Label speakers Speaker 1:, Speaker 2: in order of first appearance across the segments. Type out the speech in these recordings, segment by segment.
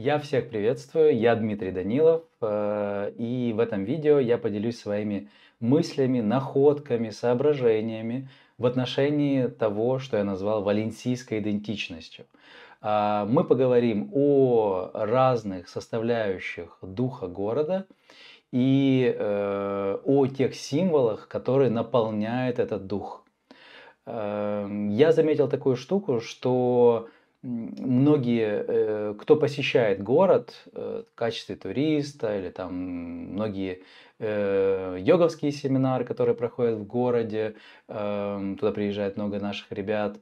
Speaker 1: Я всех приветствую, я Дмитрий Данилов, э, и в этом видео я поделюсь своими мыслями, находками, соображениями в отношении того, что я назвал валенсийской идентичностью. А, мы поговорим о разных составляющих духа города и э, о тех символах, которые наполняют этот дух. Э, я заметил такую штуку, что многие, э, кто посещает город э, в качестве туриста или там многие э, йоговские семинары, которые проходят в городе, эм, туда приезжает много наших ребят,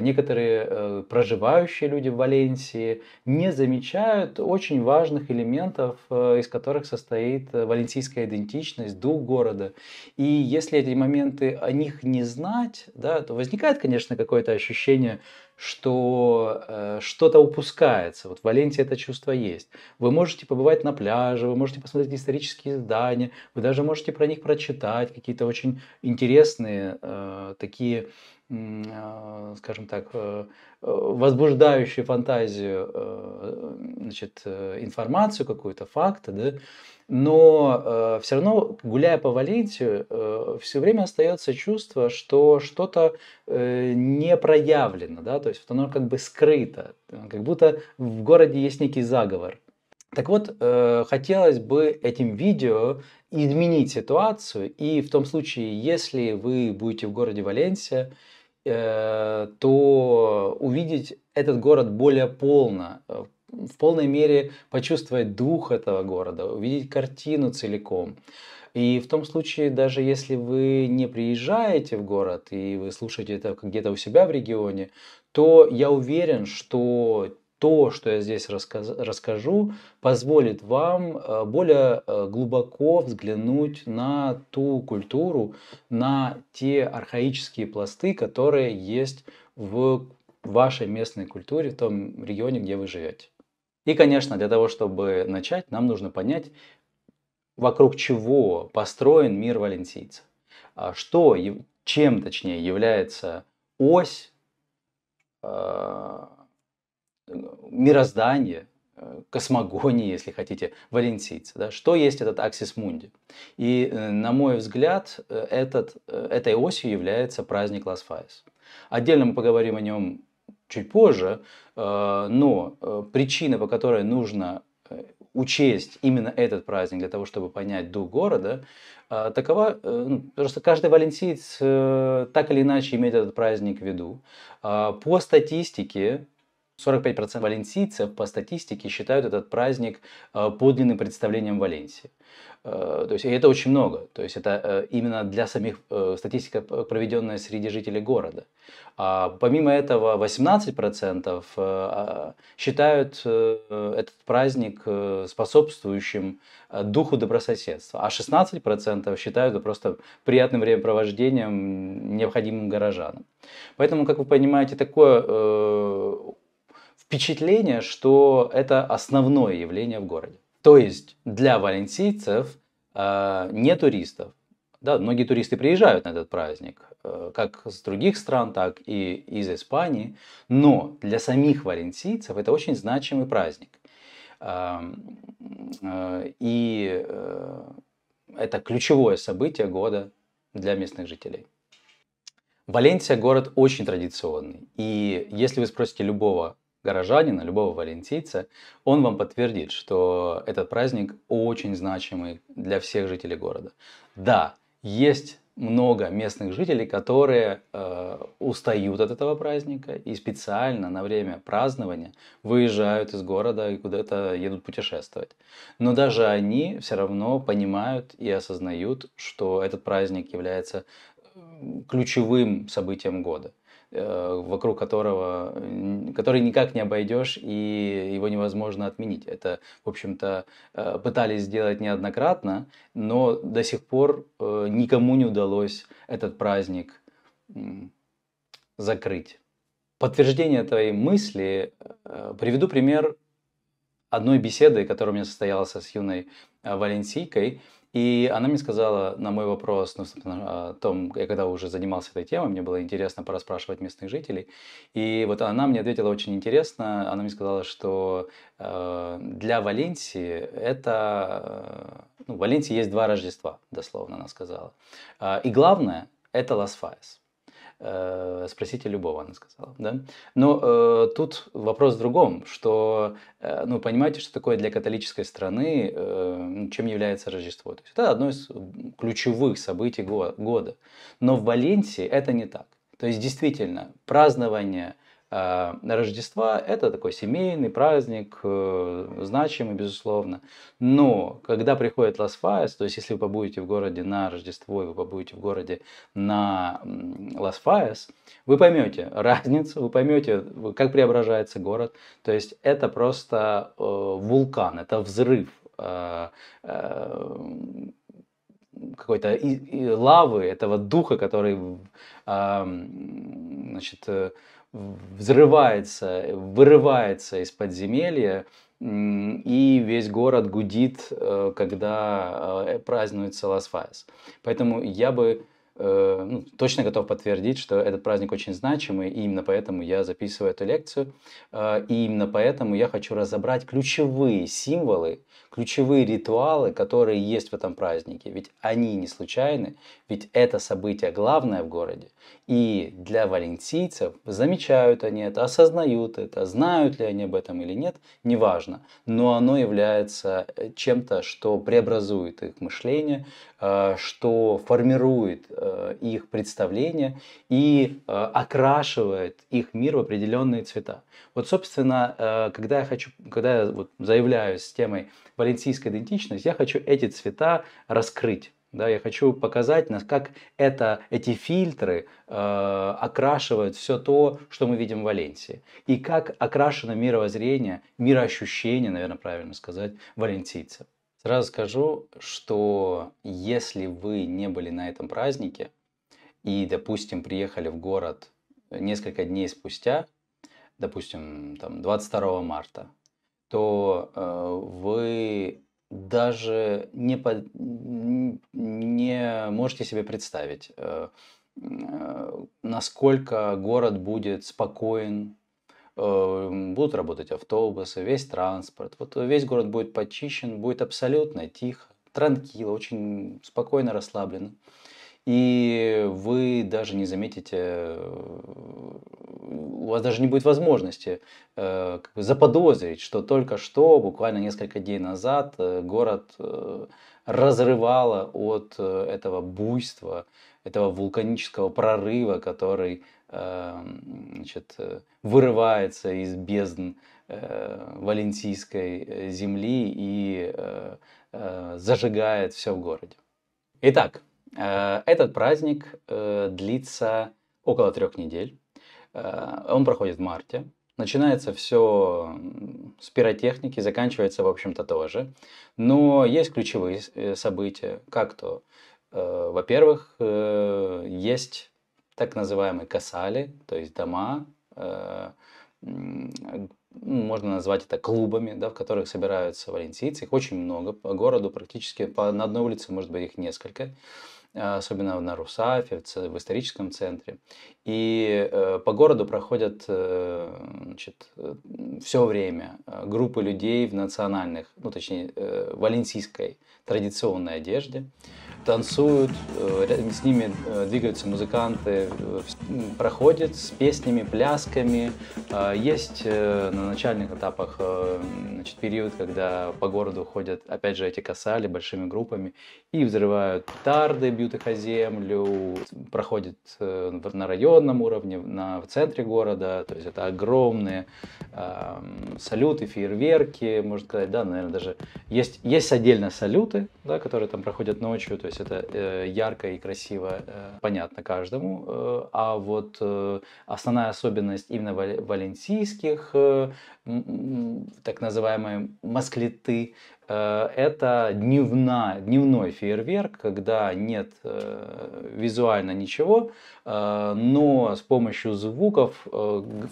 Speaker 1: некоторые проживающие люди в Валенсии не замечают очень важных элементов, из которых состоит валенсийская идентичность, дух города. И если эти моменты о них не знать, да, то возникает, конечно, какое-то ощущение что э, что-то упускается. Вот в Валенсии это чувство есть. Вы можете побывать на пляже, вы можете посмотреть исторические здания, вы даже можете про них прочитать, какие-то очень интересные э, такие а, скажем так, э, возбуждающую фантазию э, значит, э, информацию какую-то, факты, да, но все равно, гуляя по Валентию, все время остается чувство, что что-то не проявлено, да, то есть оно как бы скрыто, как будто в городе есть некий заговор. Так вот, хотелось бы этим видео изменить ситуацию, и в том случае, если вы будете в городе Валенсия, Э, то увидеть этот город более полно, э, в полной мере почувствовать дух этого города, увидеть картину целиком. И в том случае, даже если вы не приезжаете в город и вы слушаете это где-то у себя в регионе, то я уверен, что то, что я здесь расскажу, позволит вам э, более э, глубоко взглянуть на ту культуру, на те архаические пласты, которые есть в вашей местной культуре, в том регионе, где вы живете. И, конечно, для того, чтобы начать, нам нужно понять, вокруг чего построен мир валенсийца. А что, чем точнее является ось э, мироздание, э, космогонии, если хотите, валенсийцы. Да? Что есть этот аксис мунди? И, э, на мой взгляд, э, этот, этой осью является праздник Лас Фаес. Отдельно мы поговорим о нем чуть позже, но причина, по которой нужно учесть именно этот праздник для того, чтобы понять дух города, такова, ну, Просто каждый валенсиец так или иначе имеет этот праздник в виду. А, по статистике 45% валенсийцев по статистике считают этот праздник э, подлинным представлением Валенсии. Э, то есть это очень много. То есть это э, именно для самих статистика, проведенная среди жителей города. А помимо этого, 18% а, считают этот праздник способствующим духу добрососедства, а 16% считают это просто приятным времяпровождением, необходимым горожанам. Поэтому, как вы понимаете, такое впечатление, что это основное явление в городе. То есть для валенсийцев, э, не туристов, да, многие туристы приезжают на этот праздник, э, как с других стран, так и из Испании, но для самих валенсийцев это очень значимый праздник. Э, и это ключевое событие года для местных жителей. Валенсия город очень традиционный. И если вы спросите любого горожанина, любого валентийца, он вам подтвердит, что этот праздник очень значимый для всех жителей города. Да, есть много местных жителей, которые э, устают от этого праздника и специально на время празднования выезжают из города и куда-то едут путешествовать. Но даже они все равно понимают и осознают, что этот праздник является ключевым событием года. Э, вокруг которого, который никак не обойдешь, и его невозможно отменить. Это, в общем-то, э, пытались сделать неоднократно, но до сих пор э, никому не удалось этот праздник закрыть. Подтверждение твоей мысли приведу пример одной беседы, которая у меня состоялась с юной валенсийкой, и она мне сказала на мой вопрос, ну, о том, я когда уже занимался этой темой, мне было интересно порасспрашивать местных жителей. И вот она мне ответила очень интересно. Она мне сказала, что э, для Валенсии это... Э, ну, в Валенсии есть два Рождества, дословно она сказала. Э, и главное, это Лас-Фаес. Э, спросите любого, она сказала. Да? Но э, тут вопрос в другом, что, э, ну, понимаете, что такое для католической страны, э, чем является Рождество. То есть это одно из ключевых событий го- года. Но в Валенсии это не так. То есть действительно празднование а, Рождества – это такой семейный праздник, э, значимый, безусловно. Но когда приходит Лас-Файс, то есть если вы побудете в городе на Рождество и вы побудете в городе на Лас-Файс, вы поймете разницу, вы поймете, как преображается город. То есть это просто э, вулкан, это взрыв э, какой-то лавы, этого духа, который а, значит, взрывается, вырывается из подземелья, и весь город гудит, э, когда э, празднуется Лас-Файс. Поэтому я бы э, ну, точно готов подтвердить, что этот праздник очень значимый, и именно поэтому я записываю эту лекцию, э, и именно поэтому я хочу разобрать ключевые символы, ключевые ритуалы, которые есть в этом празднике, ведь они не случайны, ведь это событие главное в городе, и для валентийцев замечают они это, осознают это, знают ли они об этом или нет, неважно, но оно является э, чем-то, что преобразует их мышление, а, что формирует э, Э, их представления и э, окрашивает их мир в определенные цвета. Вот, собственно, э, когда я хочу, когда я вот заявляю с темой валенсийская идентичность, я хочу эти цвета раскрыть. Да, я хочу показать, нас, как это, эти фильтры э, окрашивают все то, что мы видим в Валенсии. И как окрашено мировоззрение, мироощущение, наверное, правильно сказать, валенсийцев. Сразу скажу, что если вы не были на этом празднике и, допустим, приехали в город несколько дней спустя, допустим, там 22 марта, то э, вы даже не, под, не можете себе представить, э, э, насколько город будет спокоен, Э, будут работать автобусы, весь транспорт. Вот весь город будет почищен, будет абсолютно тихо, транкило, очень спокойно, расслабленно. И вы даже не заметите, э, у вас даже не будет возможности э, как бы заподозрить, что только что, буквально несколько дней назад, город разрывало от этого буйства, этого вулканического прорыва, который Э, значит, вырывается из бездн э, валентийской э, земли и зажигает все в городе. Итак, этот праздник длится около трех недель. Он проходит в марте. Начинается все с пиротехники, заканчивается, в общем-то, тоже. Но есть ключевые события. Как то, во-первых, есть так называемые касали, то есть дома, э, можно назвать это клубами, да, в которых собираются валенсийцы. Их очень много по городу, практически по, на одной улице, может быть, их несколько. А, особенно на Русафе, в историческом центре. И э, по городу проходят э, значит, э, все время группы людей в национальных, ну точнее, валенсийской традиционной одежде. Танцуют, с ними двигаются музыканты, проходят с песнями, плясками. А, есть на начальных этапах значит, период, когда по городу ходят, опять же, эти касали большими группами и взрывают петарды, бьют бьют о землю, проходит э, на районном уровне, на, в центре города, то есть это огромные э, салюты, фейерверки, можно сказать, да, наверное, даже есть, есть отдельно салюты, да, которые там проходят ночью, то есть это э, ярко и красиво, э, понятно каждому, э, а вот э, основная особенность именно вал- валенсийских э, так называемые масклеты. Э, это дневна, дневной фейерверк, когда нет э, визуально ничего, э, но с помощью звуков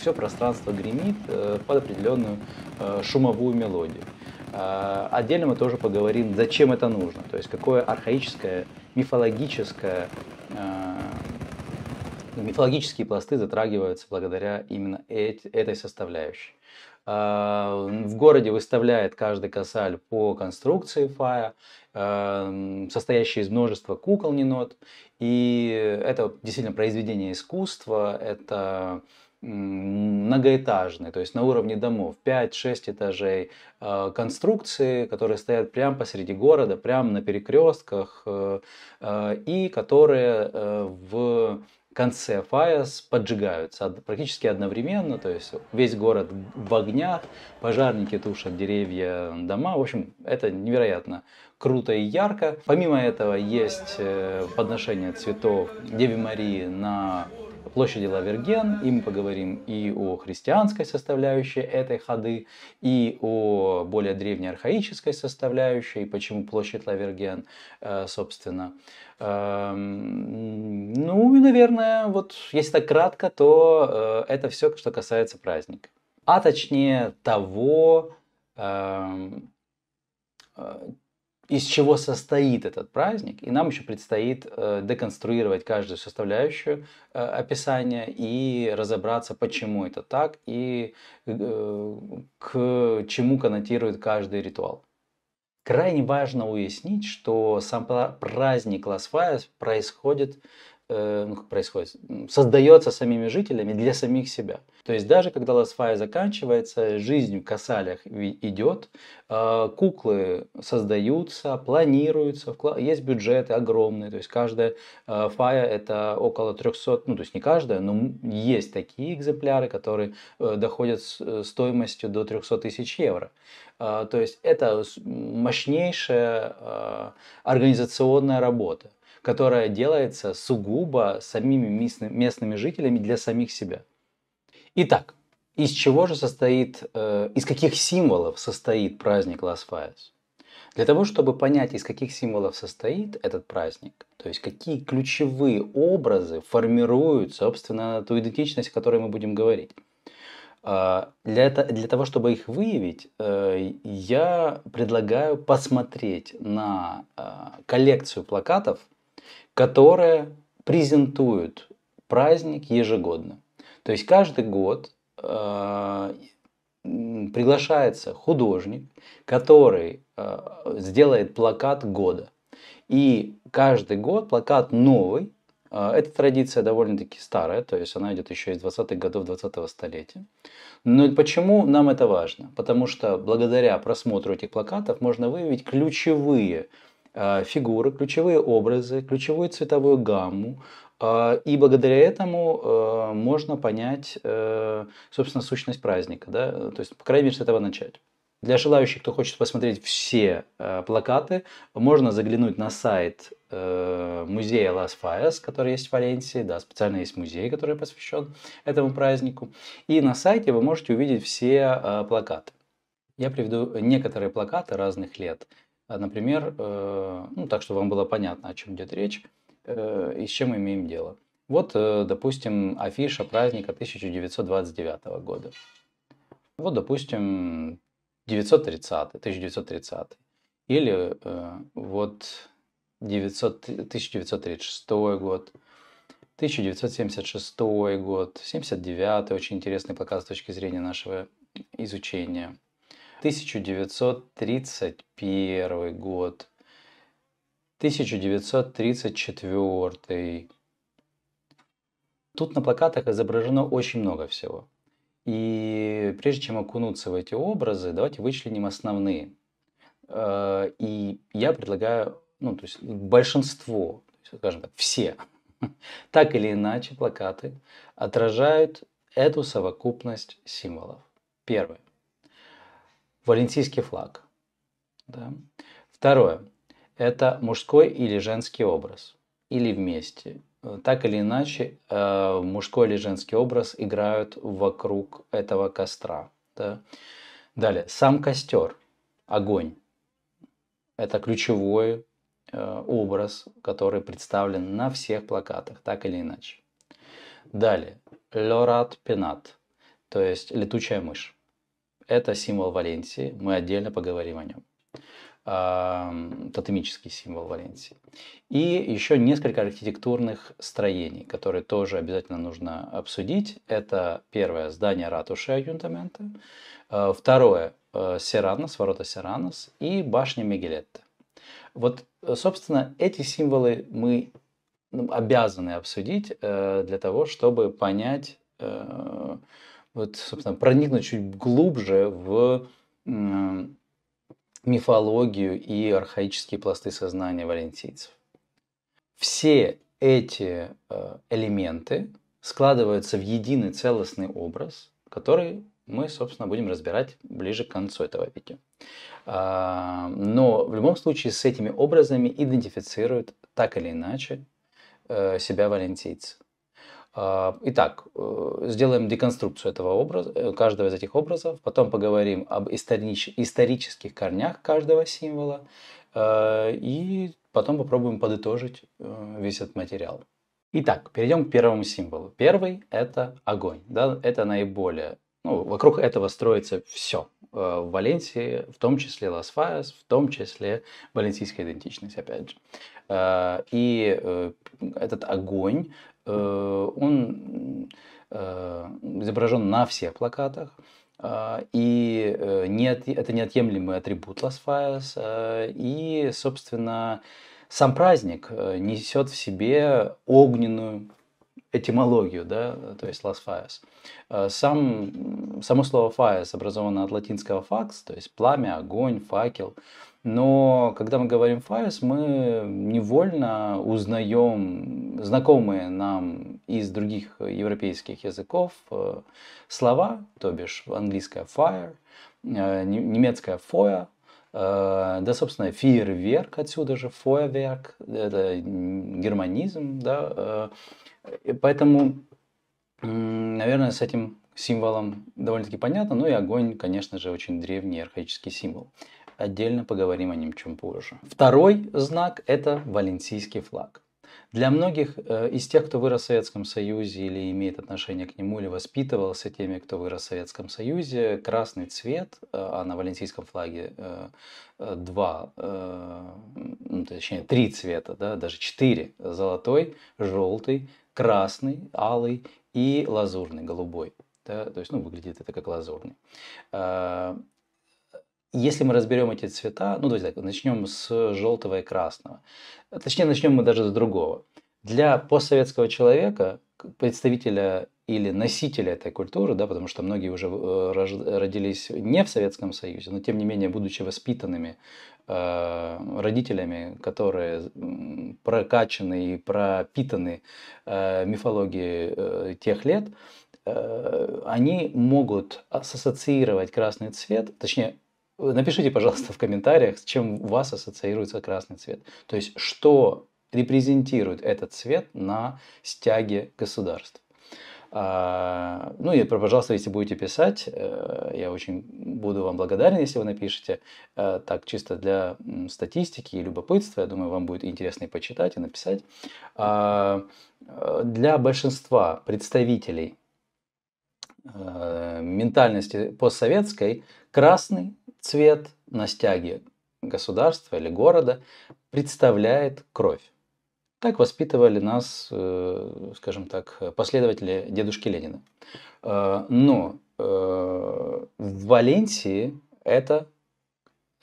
Speaker 1: все пространство гремит под определенную шумовую мелодию. Отдельно мы тоже поговорим, зачем это нужно, то есть какое архаическое, мифологическое мифологические пласты затрагиваются благодаря именно этой составляющей. А, в городе выставляет каждый косаль по конструкции фая, а, состоящий из множества кукол ненот. И это действительно произведение искусства, это многоэтажные, то есть на уровне домов, 5-6 этажей, а, конструкции, которые стоят прямо посреди города, прямо на перекрестках, э, и которые э, в конце фаяс поджигаются практически одновременно, то есть весь город в огнях, пожарники тушат деревья, дома. В общем, это невероятно круто и ярко. Помимо этого есть э, подношение цветов Деви Марии на площади Лаверген, и мы поговорим и о христианской составляющей этой ходы, и о более древней архаической составляющей, и почему площадь Лаверген, э, собственно. Эм, ну и, наверное, вот если так кратко, то э, это все, что касается праздника. А точнее того, эм, э, из чего состоит этот праздник, и нам еще предстоит э, деконструировать каждую составляющую э, описания и разобраться, почему это так и э, к чему коннотирует каждый ритуал. Крайне важно уяснить, что сам праздник Лас-Файас происходит Э, ну, как происходит, создается самими жителями для самих себя. То есть даже когда Ласфай заканчивается, жизнь в Касалях идет, а, куклы создаются, планируются, есть бюджеты огромные, то есть каждая а, фая это около 300, ну то есть не каждая, но есть такие экземпляры, которые э, доходят э, стоимостью до 300 тысяч евро. А, то есть это мощнейшая организационная работа которая делается сугубо самими местными жителями для самих себя. Итак, из чего же состоит, э, из каких символов состоит праздник Лас-Фаэс? Для того, чтобы понять, из каких символов состоит этот праздник, то есть какие ключевые образы формируют, собственно, ту идентичность, о которой мы будем говорить. Э, для, это, для того, чтобы их выявить, э, я предлагаю посмотреть на э, коллекцию плакатов – которая презентует праздник ежегодно. То есть каждый год э, приглашается художник, который э, сделает плакат года. И каждый год плакат новый. Э, эта традиция довольно-таки старая, то есть она идет еще из 20-х годов 20-го столетия. Но почему нам это важно? Потому что благодаря просмотру этих плакатов можно выявить ключевые Э, фигуры, ключевые образы, ключевую цветовую гамму. Э, и благодаря этому э, можно понять, собственно, сущность праздника. Да? То есть, по крайней мере, с этого начать. Для желающих, кто хочет посмотреть все плакаты, можно заглянуть на сайт музея Las Fallas, который есть в Валенсии. Да, специально есть музей, который посвящен этому празднику. И на сайте вы можете увидеть все плакаты. Я приведу некоторые плакаты разных лет. А, например, э, ну, так, чтобы вам было понятно, о чем идет речь э, и с чем мы имеем дело. Вот, э, допустим, афиша праздника 1929 года. Вот, допустим, 930, 1930. Или вот 900, 1936 год, 1976 год, 79 очень интересный плакат с точки зрения нашего изучения – 1931 год, 1934. Тут на плакатах изображено очень много всего. И прежде чем окунуться в эти образы, давайте вычленим основные. Э, и я предлагаю, ну, то есть большинство, скажем так, все, так или иначе плакаты отражают эту совокупность символов. Первое валенсийский флаг. Да. Второе. Это мужской или женский образ. Или вместе. Э, так или иначе, э, мужской или женский образ играют вокруг этого костра. Да. Далее. Сам костер. Огонь. Это ключевой э, образ, который представлен на всех плакатах, так или иначе. Далее. Лорат пенат, то есть летучая мышь. Это символ Валенсии, мы отдельно поговорим о нем тотемический символ Валенсии. И еще несколько архитектурных строений, которые тоже обязательно нужно обсудить. Это первое здание ратуши Аюнтамента, э, второе э, Серанос, ворота Серанос и башня Мегелетта. Вот, э, собственно, эти символы мы ну, обязаны обсудить для того, чтобы понять вот, собственно, проникнуть чуть глубже в мифологию и архаические пласты сознания валентийцев. Все эти э, элементы складываются в единый целостный образ, который мы, собственно, будем разбирать ближе к концу этого видео. А, но в любом случае с этими образами идентифицируют так или иначе э, себя валентийцы. А, итак, э, сделаем деконструкцию этого образа, э, каждого из этих образов, потом поговорим об историч, исторических корнях каждого символа э, и потом попробуем подытожить весь этот материал. Итак, перейдем к первому символу. Первый – это огонь. Да? Это наиболее ну, вокруг этого строится все в Валенсии, в том числе Лас-Файес, в том числе валенсийская идентичность, опять же. И этот огонь Э, он э, изображен на всех плакатах. Э, и нет, это неотъемлемый атрибут Las Fallas. И, собственно, сам праздник несет в себе огненную этимологию, да, то есть las faes. Э, сам, само слово faes образовано от латинского fax, то есть пламя, огонь, факел. Но когда мы говорим фаес, мы невольно узнаем знакомые нам из других европейских языков э, слова, то бишь английское fire, э, немецкое feuer. Э, да, собственно, фейерверк, отсюда же фойерверк, это германизм, да. Э. Поэтому, наверное, с этим символом довольно-таки понятно. Ну и огонь, конечно же, очень древний архаический символ. Отдельно поговорим о нем чем позже. Второй знак – это валенсийский флаг. Для многих э, из тех, кто вырос в Советском Союзе или имеет отношение к нему, или воспитывался теми, кто вырос в Советском Союзе, красный цвет, э, а на валенсийском флаге э, два, ну, точнее три цвета, да, даже четыре, золотой, желтый, красный, алый и лазурный, голубой. Да, то есть, ну, выглядит это как лазурный. Если мы разберем эти цвета, ну давайте так, начнем с желтого и красного. Точнее, начнем мы даже с другого. Для постсоветского человека, представителя или носителя этой культуры, да, потому что многие уже э, родились не в Советском Союзе, но тем не менее, будучи воспитанными э, родителями, которые прокачаны и пропитаны э, мифологией э, тех лет, э, они могут ассоциировать красный цвет, точнее, Напишите, пожалуйста, в комментариях, с чем у вас ассоциируется красный цвет. То есть, что репрезентирует этот цвет на стяге государств. А, ну и, пожалуйста, если будете писать, э, я очень буду вам благодарен, если вы напишете. Э, так, чисто для статистики и любопытства, я думаю, вам будет интересно и почитать, и написать. А, э, для большинства представителей ментальности постсоветской красный Цвет на стяге государства или города представляет кровь. Так воспитывали нас, э, скажем так, последователи дедушки Ленина. Э, но э, в Валенсии это,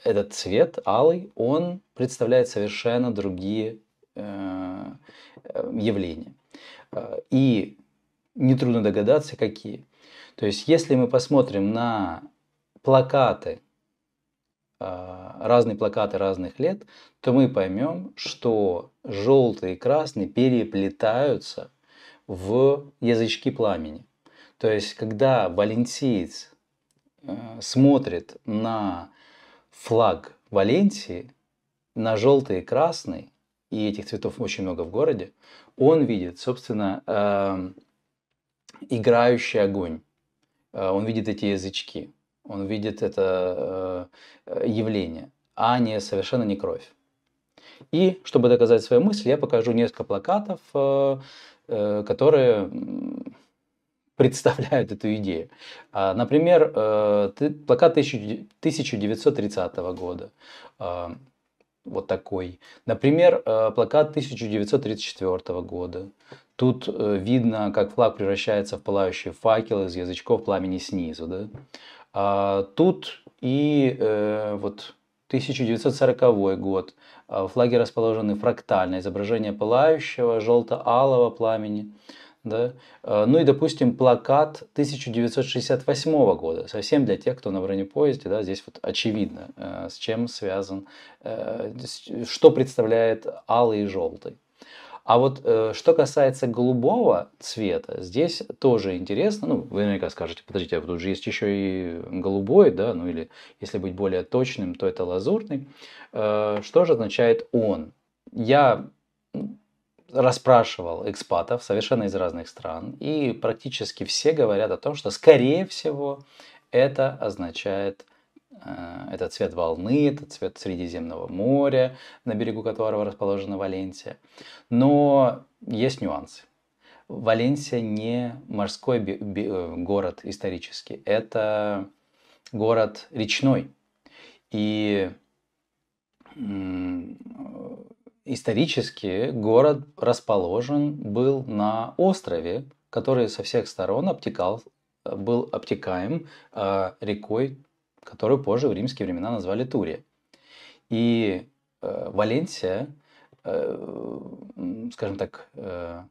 Speaker 1: этот цвет алый, он представляет совершенно другие явления. И нетрудно догадаться, какие. То есть, если мы посмотрим на плакаты а, разные плакаты разных лет, то мы поймем, что желтый и красный переплетаются в язычки пламени. То есть, когда валентиец э, смотрит на флаг Валенсии, на желтый и красный, и этих цветов очень много в городе, он видит, собственно, эм, играющий огонь. Э, он видит эти язычки он видит это э, э, явление, а не совершенно не кровь. И чтобы доказать свою мысль, я покажу несколько плакатов, э, которые представляют эту идею. А, например, плакат 1930 года. А, вот такой. Например, плакат 1934 года. Тут видно, как флаг превращается в пылающий факел из язычков пламени снизу. Да? А, тут и э, вот 1940 год. А, флаги расположены фрактально, изображение пылающего желто-алого пламени. Да? А, ну и, допустим, плакат 1968 года, совсем для тех, кто на бронепоезде, да, здесь вот очевидно, э, с чем связан, э, что представляет алый и желтый. А вот э, что касается голубого цвета, здесь тоже интересно. Ну, вы наверняка скажете, подождите, а тут же есть еще и голубой, да, ну или если быть более точным, то это лазурный. Э, что же означает он? Я расспрашивал экспатов совершенно из разных стран, и практически все говорят о том, что, скорее всего, это означает Э, это цвет волны, это цвет Средиземного моря, на берегу которого расположена Валенсия. Но есть нюансы. Валенсия не морской э, город исторически, это город речной. И исторически город расположен был на острове, который со всех сторон обтекал, был обтекаем э, рекой которую позже в римские времена назвали Турия. И э, Валенсия, э, скажем так, э,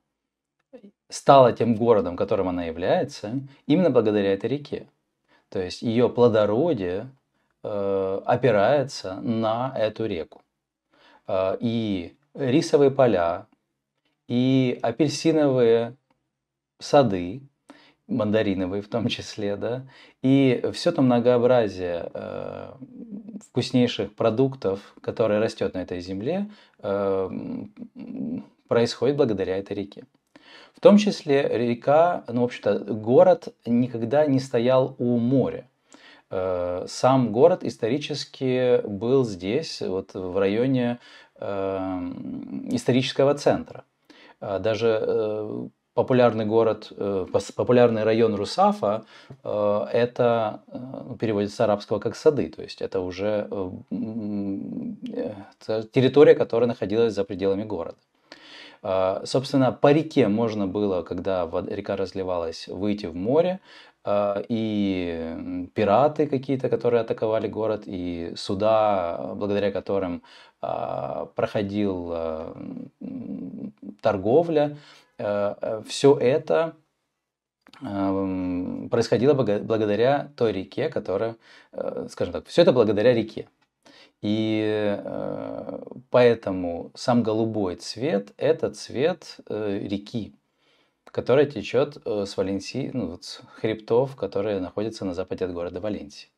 Speaker 1: стала тем городом, которым она является, именно благодаря этой реке. То есть ее плодородие э, опирается на эту реку. Э, и рисовые поля, и апельсиновые сады, мандариновый в том числе, да, и все то многообразие э, вкуснейших продуктов, которые растет на этой земле, э, происходит благодаря этой реке. В том числе река, ну, в общем-то, город никогда не стоял у моря. Э, сам город исторически был здесь, вот в районе э, исторического центра э, даже э, популярный город, э, популярный район Русафа, э, это э, переводится с арабского как сады, то есть это уже территория, которая находилась за пределами города. Собственно, по реке можно было, когда река разливалась, выйти в море, и пираты какие-то, которые атаковали город, и суда, благодаря которым проходил торговля, Э, все это эм, происходило благодаря той реке, которая, э, скажем так, все это благодаря реке. И э, поэтому сам голубой цвет – это цвет реки, которая течет с Валенсии, ну, с хребтов, которые находятся на западе от города Валенсии.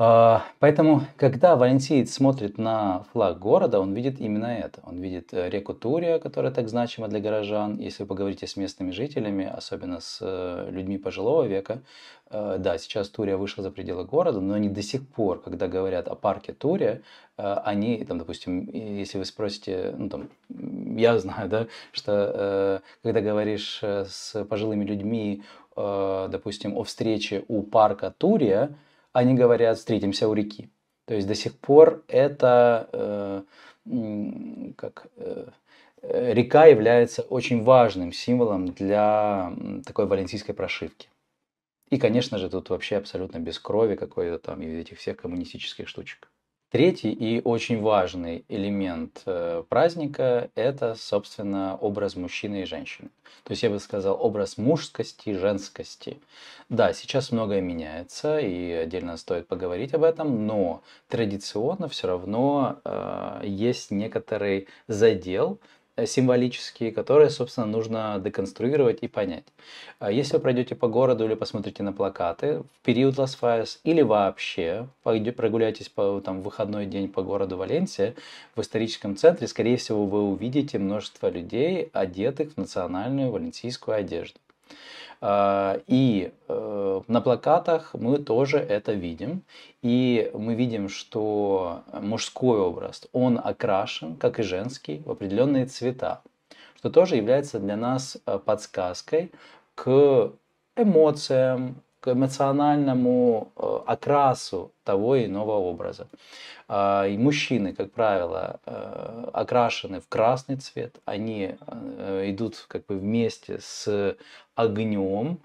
Speaker 1: А, поэтому, когда валенсиец смотрит на флаг города, он видит именно это. Он видит э, реку Турия, которая так значима для горожан. Если вы поговорите с местными жителями, особенно с э, людьми пожилого века, э, да, сейчас Турия вышла за пределы города, но они до сих пор, когда говорят о парке Турия, они, там, допустим, если вы спросите, ну, там, я знаю, да, что когда говоришь с пожилыми людьми, допустим, о встрече у парка Турия, они говорят «встретимся у реки». То есть до сих пор это э, как э, река является очень важным символом для такой валенсийской прошивки. И, конечно же, тут вообще абсолютно без крови какой-то там и этих всех коммунистических штучек. Третий и очень важный элемент э, праздника – это, собственно, образ мужчины и женщины. То есть я бы сказал, образ мужскости и женскости. Да, сейчас многое меняется, и отдельно стоит поговорить об этом, но традиционно все равно э, есть некоторый задел Э, символические, которые, собственно, нужно деконструировать и понять. А если вы пройдете по городу или посмотрите на плакаты в период Las Fallas или вообще прогуляетесь по там, выходной день по городу Валенсия, в историческом центре, скорее всего, вы увидите множество людей, одетых в национальную валенсийскую одежду. А, и э, на плакатах мы тоже это видим. И мы видим, что мужской образ, он окрашен, как и женский, в определенные цвета, что тоже является для нас э, подсказкой к эмоциям, к эмоциональному э, окрасу того иного образа. А, и мужчины, как правило, э, окрашены в красный цвет, они э, идут как бы вместе с огнем,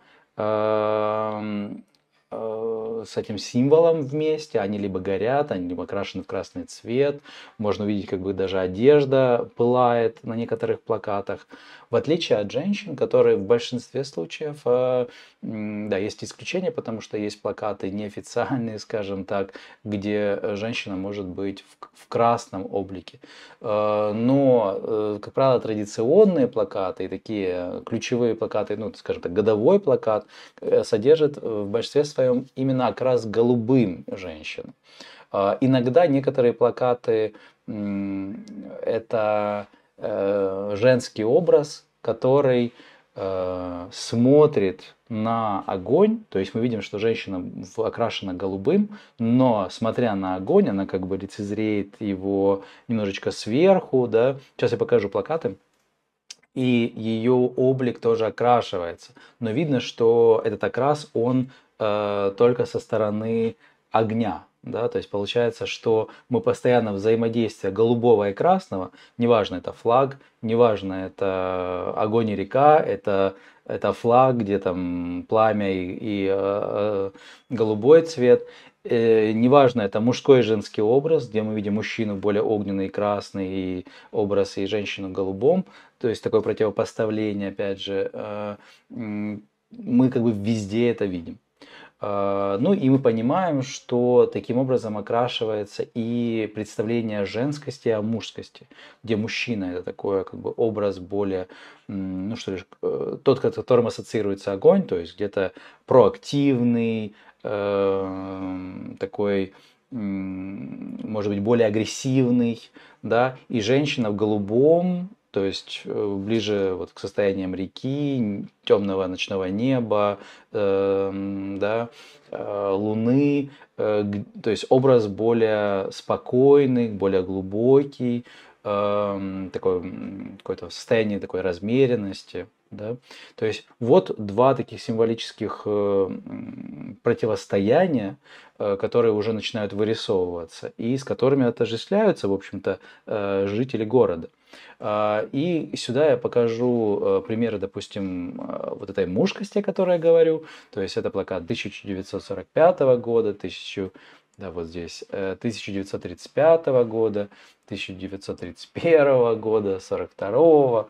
Speaker 1: Э, с этим символом вместе, они либо горят, они либо окрашены в красный цвет, можно увидеть, как бы даже одежда пылает на некоторых плакатах, в отличие от женщин, которые в большинстве случаев, э, да, есть исключения, потому что есть плакаты неофициальные, скажем так, где женщина может быть в, красном облике, э, но, как правило, традиционные плакаты и такие ключевые плакаты, ну, скажем так, годовой плакат содержит в большинстве своих ставим именно окрас голубым женщин. А, иногда некоторые плакаты это э, женский образ, который э, смотрит на огонь, то есть мы видим, что женщина окрашена голубым, но смотря на огонь, она как бы лицезреет его немножечко сверху, да. Сейчас я покажу плакаты и ее облик тоже окрашивается. Но видно, что этот окрас, он Э, только со стороны огня. Да, то есть получается, что мы постоянно взаимодействие голубого и красного, неважно это флаг, неважно это огонь и река, это, это флаг, где там пламя и, и э, э голубой цвет, э, неважно, это мужской и женский образ, где мы видим мужчину более огненный и красный, и образ, и женщину голубом, то есть такое противопоставление, опять же, э, мы как бы везде это видим. А, ну и мы понимаем, что таким образом окрашивается и представление женскости о а мужскости, где мужчина это такой как бы образ более, ну что ли, э, тот, к которому ассоциируется огонь, то есть где-то проактивный, эм, такой, может быть, более агрессивный, да, и женщина в голубом то есть э, ближе вот к состояниям реки, темного ночного неба, э, да, э, луны, э, то есть образ более спокойный, более глубокий, э, такой, какое-то состояние такой размеренности. Да? То есть вот два таких символических э, противостояния, э, которые уже начинают вырисовываться и с которыми отождествляются, в общем-то, э, жители города. А, и сюда я покажу примеры, допустим, вот этой мужкости, о которой я говорю. То есть это плакат 1945 года, 1000, да, вот здесь, 1935 года, 1931 года, 1942 года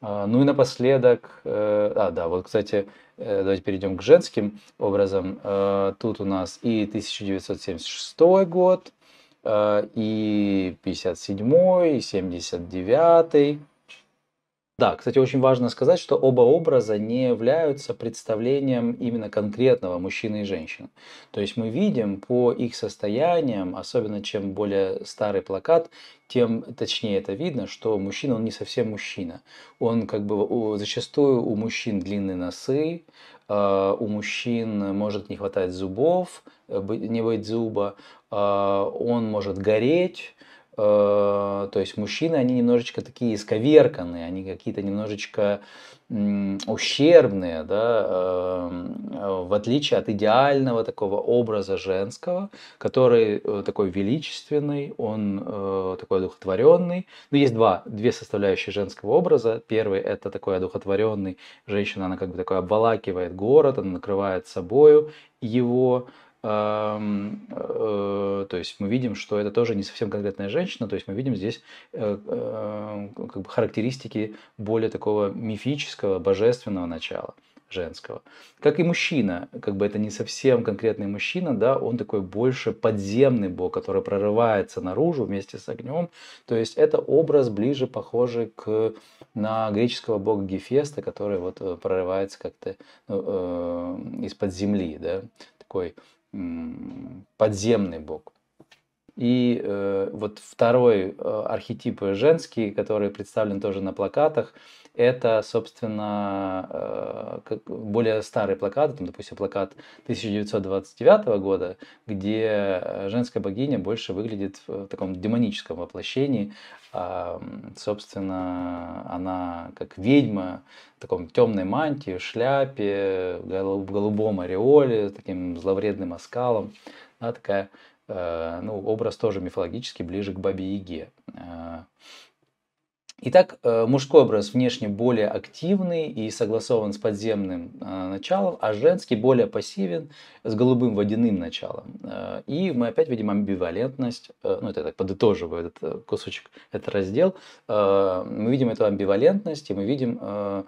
Speaker 1: а, ну и напоследок, э, а, да, вот, кстати, э, давайте перейдем к женским образом. Э, тут у нас и 1976 год, и 57, и 79. Да, кстати, очень важно сказать, что оба образа не являются представлением именно конкретного мужчины и женщины. То есть мы видим по их состояниям, особенно чем более старый плакат, тем точнее это видно, что мужчина, он не совсем мужчина. Он как бы у, зачастую у мужчин длинные носы, э, у мужчин может не хватать зубов, э, не быть зуба, э, он может гореть, Э, то есть мужчины, они немножечко такие исковерканные, они какие-то немножечко ущербные, да, эм, в отличие от идеального такого образа женского, который э, такой величественный, он э, такой одухотворенный. но ну, есть два, две составляющие женского образа. Первый – это такой одухотворенный, женщина, она как бы такой обволакивает город, она накрывает собою его, Э, то есть мы видим, что это тоже не совсем конкретная женщина, то есть мы видим здесь э, э, как бы характеристики более такого мифического, божественного начала женского. Как и мужчина, как бы это не совсем конкретный мужчина, да, он такой больше подземный бог, который прорывается наружу вместе с огнем. То есть это образ ближе похожий к, на греческого бога Гефеста, который вот прорывается как-то ну, э, из-под земли, да, такой подземный Бог, и э, вот второй э, архетип женский, который представлен тоже на плакатах, это, собственно, э, более старые плакаты, там, допустим, плакат 1929 года, где э, женская богиня больше выглядит в таком демоническом воплощении. Э, собственно, она как ведьма в таком темной мантии, шляпе, в голубом ореоле, с таким зловредным оскалом. Она такая Э, ну, образ тоже мифологический, ближе к Бабе Яге. Э, Итак, э, мужской образ внешне более активный и согласован с подземным э, началом, а женский более пассивен с голубым водяным началом. Э, и мы опять видим амбивалентность, ну это я так подытоживаю этот кусочек, этот раздел. Мы видим эту амбивалентность, и мы видим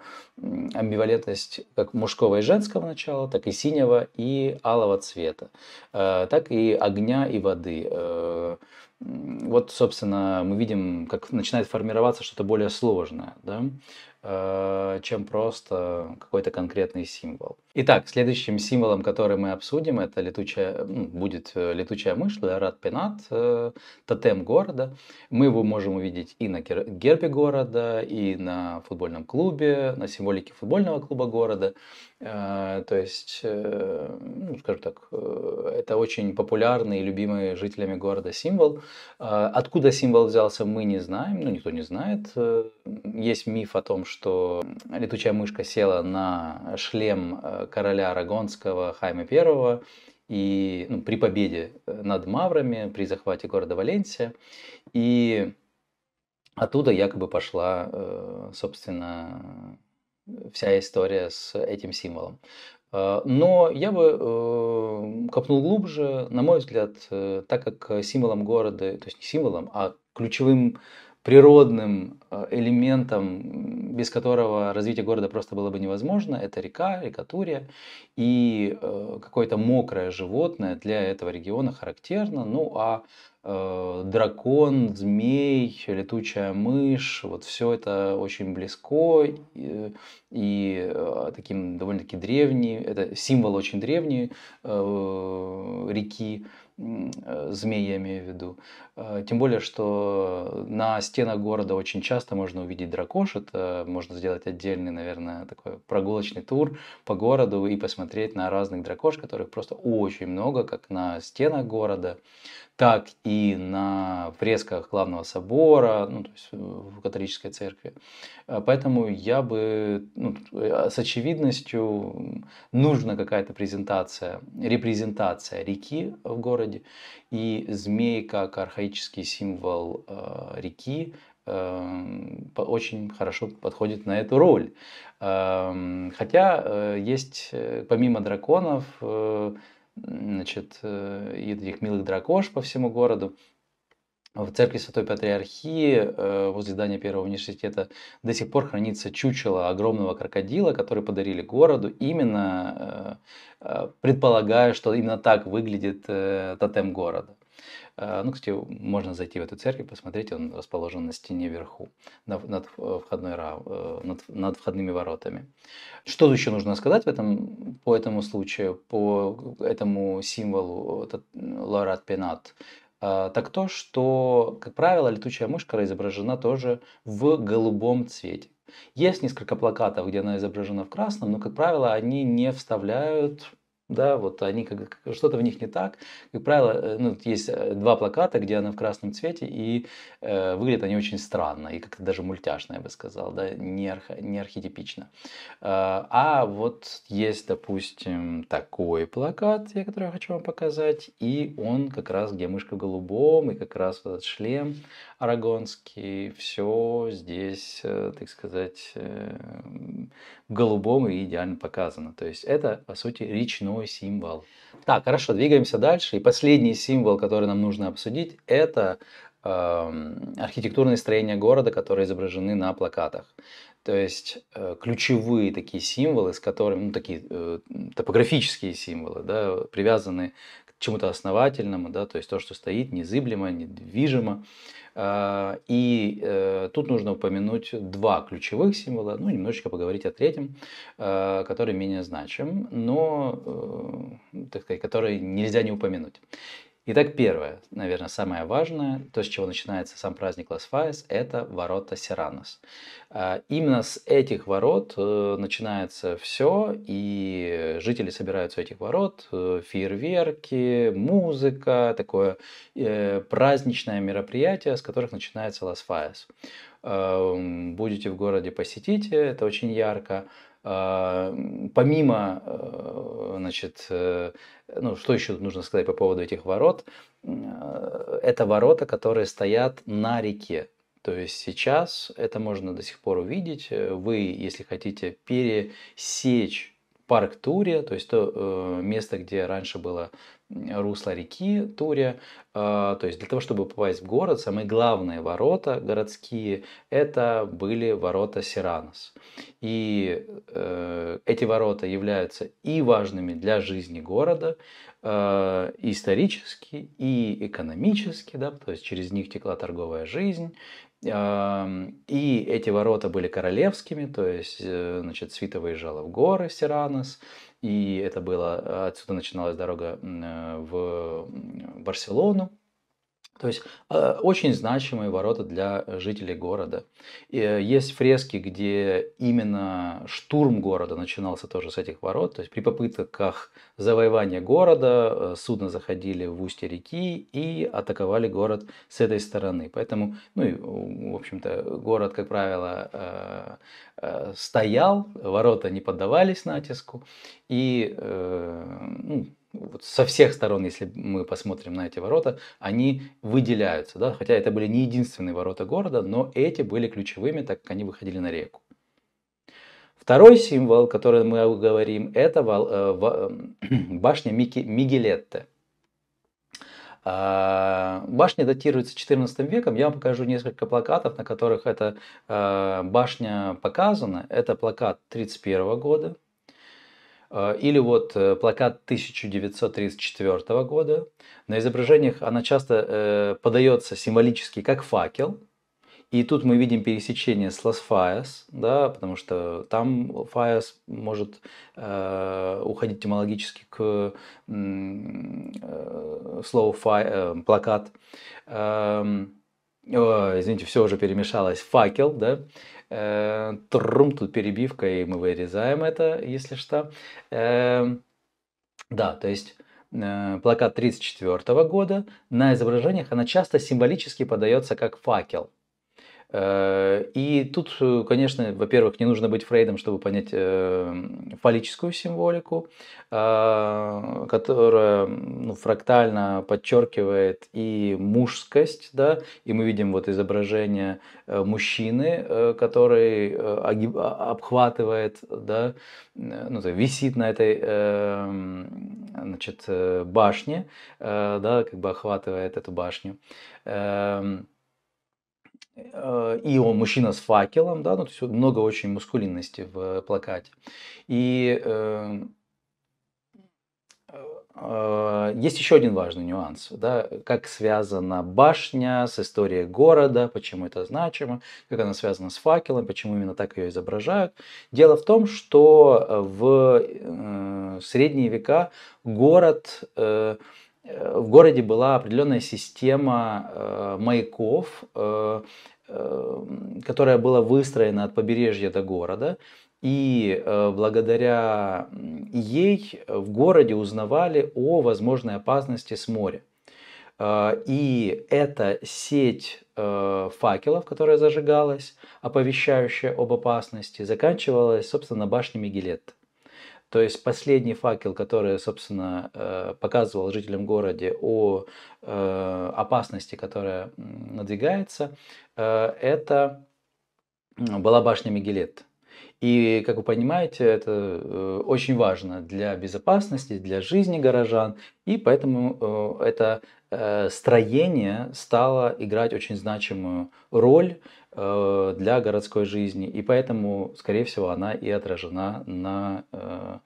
Speaker 1: амбивалентность как мужского и женского начала, так и синего и алого цвета, так и огня и воды вот, собственно, мы видим, как начинает формироваться что-то более сложное, да, э, чем просто какой-то конкретный символ. Итак, следующим символом, который мы обсудим, это летучая, ну, будет э, летучая мышь, Лерат Пенат, э, тотем города. Мы его можем увидеть и на гербе города, и на футбольном клубе, на символике футбольного клуба города. А, то есть, э, ну, скажем так, э, это очень популярный и любимый жителями города символ. А, откуда символ взялся, мы не знаем, ну, никто не знает. Э, есть миф о том, что летучая мышка села на шлем короля Арагонского Хайма I, и ну, при победе над маврами, при захвате города Валенсия. И оттуда якобы пошла, собственно, вся история с этим символом. Э, но я бы э, копнул глубже, на мой взгляд, э, так как символом города, то есть не символом, а ключевым природным элементом, без которого развитие города просто было бы невозможно, это река, река Турия. И какое-то мокрое животное для этого региона характерно. Ну а Э, дракон, змей, летучая мышь, вот все это очень близко и, и э, таким довольно-таки древний, это символ очень древний э, реки, змей я имею в виду. Тем более, что на стенах города очень часто можно увидеть дракош. Это можно сделать отдельный, наверное, такой прогулочный тур по городу и посмотреть на разных дракош, которых просто очень много, как на стенах города, так и на фресках главного собора, ну, то есть э, в католической церкви. Э, поэтому я бы ну, э, с очевидностью нужна какая-то презентация, репрезентация реки в городе. И змей как архаический символ реки эм, очень хорошо подходит на эту роль. Эм, хотя есть помимо драконов значит, э, и таких милых дракош по всему городу. В церкви Святой Патриархии э, возле здания Первого университета до сих пор хранится чучело огромного крокодила, который подарили городу, именно э, предполагая, что именно так выглядит тотем города. Э, ну, кстати, можно зайти в эту церковь, посмотреть, он расположен на стене вверху, над, э, входной, э, над, над входными воротами. Что еще нужно сказать в этом, по этому случаю, по этому символу Лорат Пенат? Так то, что, как правило, летучая мышка изображена тоже в голубом цвете. Есть несколько плакатов, где она изображена в красном, но, как правило, они не вставляют да, вот они как что-то в них не так. Как правило, э, ну, есть э, два плаката, где она в красном цвете, и э, выглядят они очень странно, и как-то даже мультяшно, я бы сказал, да, не, арх, не архетипично. Э, а вот есть, допустим, такой плакат, я который я хочу вам показать, и он как раз, где мышка в голубом, и как раз вот этот шлем арагонский, все здесь, э, так сказать, э, голубом и идеально показано. То есть это, по сути, речной символ. Так, хорошо, двигаемся дальше. И последний символ, который нам нужно обсудить, это э, архитектурные строения города, которые изображены на плакатах. То есть э, ключевые такие символы, с которыми, ну, такие э, топографические символы, да, привязаны чему-то основательному, да, то есть то, что стоит незыблемо, недвижимо. А, и э, тут нужно упомянуть два ключевых символа, ну, немножечко поговорить о третьем, а, который менее значим, но, э, так сказать, который нельзя не упомянуть. Итак, первое, наверное, самое важное, то, с чего начинается сам праздник Лас-Фаес, это ворота Сиранос. Именно с этих ворот э, начинается все, и жители собираются у этих ворот, э, фейерверки, музыка, такое э, праздничное мероприятие, с которых начинается Лас-Фаес эм, будете в городе, посетите, это очень ярко. А, помимо, э, значит, э, ну, что еще нужно сказать по поводу этих ворот? А, это ворота, которые стоят на реке. То есть сейчас это можно до сих пор увидеть. Э, вы, если хотите пересечь парк Турия, то есть то э, место, где раньше было русла реки Туре. А, то есть для того, чтобы попасть в город, самые главные ворота городские – это были ворота Сиранос. И э, эти ворота являются и важными для жизни города, э, исторически, и экономически, да, то есть через них текла торговая жизнь, и эти ворота были королевскими, то есть, э, значит, свита выезжала в горы Сиранос, и это было, отсюда начиналась дорога э, в Барселону, то есть э, очень значимые ворота для жителей города. Э, есть фрески, где именно штурм города начинался тоже с этих ворот. То есть при попытках завоевания города э, судно заходили в устье реки и атаковали город с этой стороны. Поэтому, ну и, в общем-то, город, как правило, э, стоял, ворота не поддавались натиску. И ну, ну, вот со всех сторон, если мы посмотрим на эти ворота, они выделяются. Да? Хотя это были не единственные ворота города, но эти были ключевыми, так как они выходили на реку. Второй символ, который мы говорим, это э, эм, башня Мики, Мигелетте. А, башня датируется 14 веком. Я вам покажу несколько плакатов, на которых эта э, башня показана. Это плакат 31 года, Э, или вот э, плакат 1934 года. На изображениях она часто э, подается символически как факел. И тут мы видим пересечение с Лас-Файас, да, потому что там Файас может э, уходить темологически к э, слову фай, э, плакат. Э, о, извините, все уже перемешалось. Факел, да? Э, трум, тут перебивка, и мы вырезаем это, если что. Э, да, то есть э, плакат 1934 года. На изображениях она часто символически подается как факел. Э, и тут, э, конечно, во-первых, не нужно быть Фрейдом, чтобы понять эм, фаллическую символику, а, которая ну, фрактально подчеркивает и мужскость, да, и мы видим вот изображение э, мужчины, который а, обхватывает, да, ну, висит на этой эм, значит, башне, да, как бы охватывает эту башню. Эм, Э, и он мужчина с факелом, да, ну, то есть много очень мускулинности в э, плакате. И эм, э, э, есть еще один важный нюанс, да, как связана башня с историей города, почему это значимо, как она связана с факелом, почему именно так ее изображают. Дело в том, что э, в э, средние века город э, в городе была определенная система э, маяков, э, э, которая была выстроена от побережья до города. И э, благодаря ей в городе узнавали о возможной опасности с моря. Э, и эта сеть э, факелов, которая зажигалась, оповещающая об опасности, заканчивалась, собственно, башнями Гилетта. То есть последний факел, который, собственно, э, показывал жителям города о э, опасности, которая надвигается, э, это была башня Мегилет. И, как вы понимаете, это очень важно для безопасности, для жизни горожан, и поэтому это строение стало играть очень значимую роль Э, для городской жизни, и поэтому, скорее всего, она и отражена на э,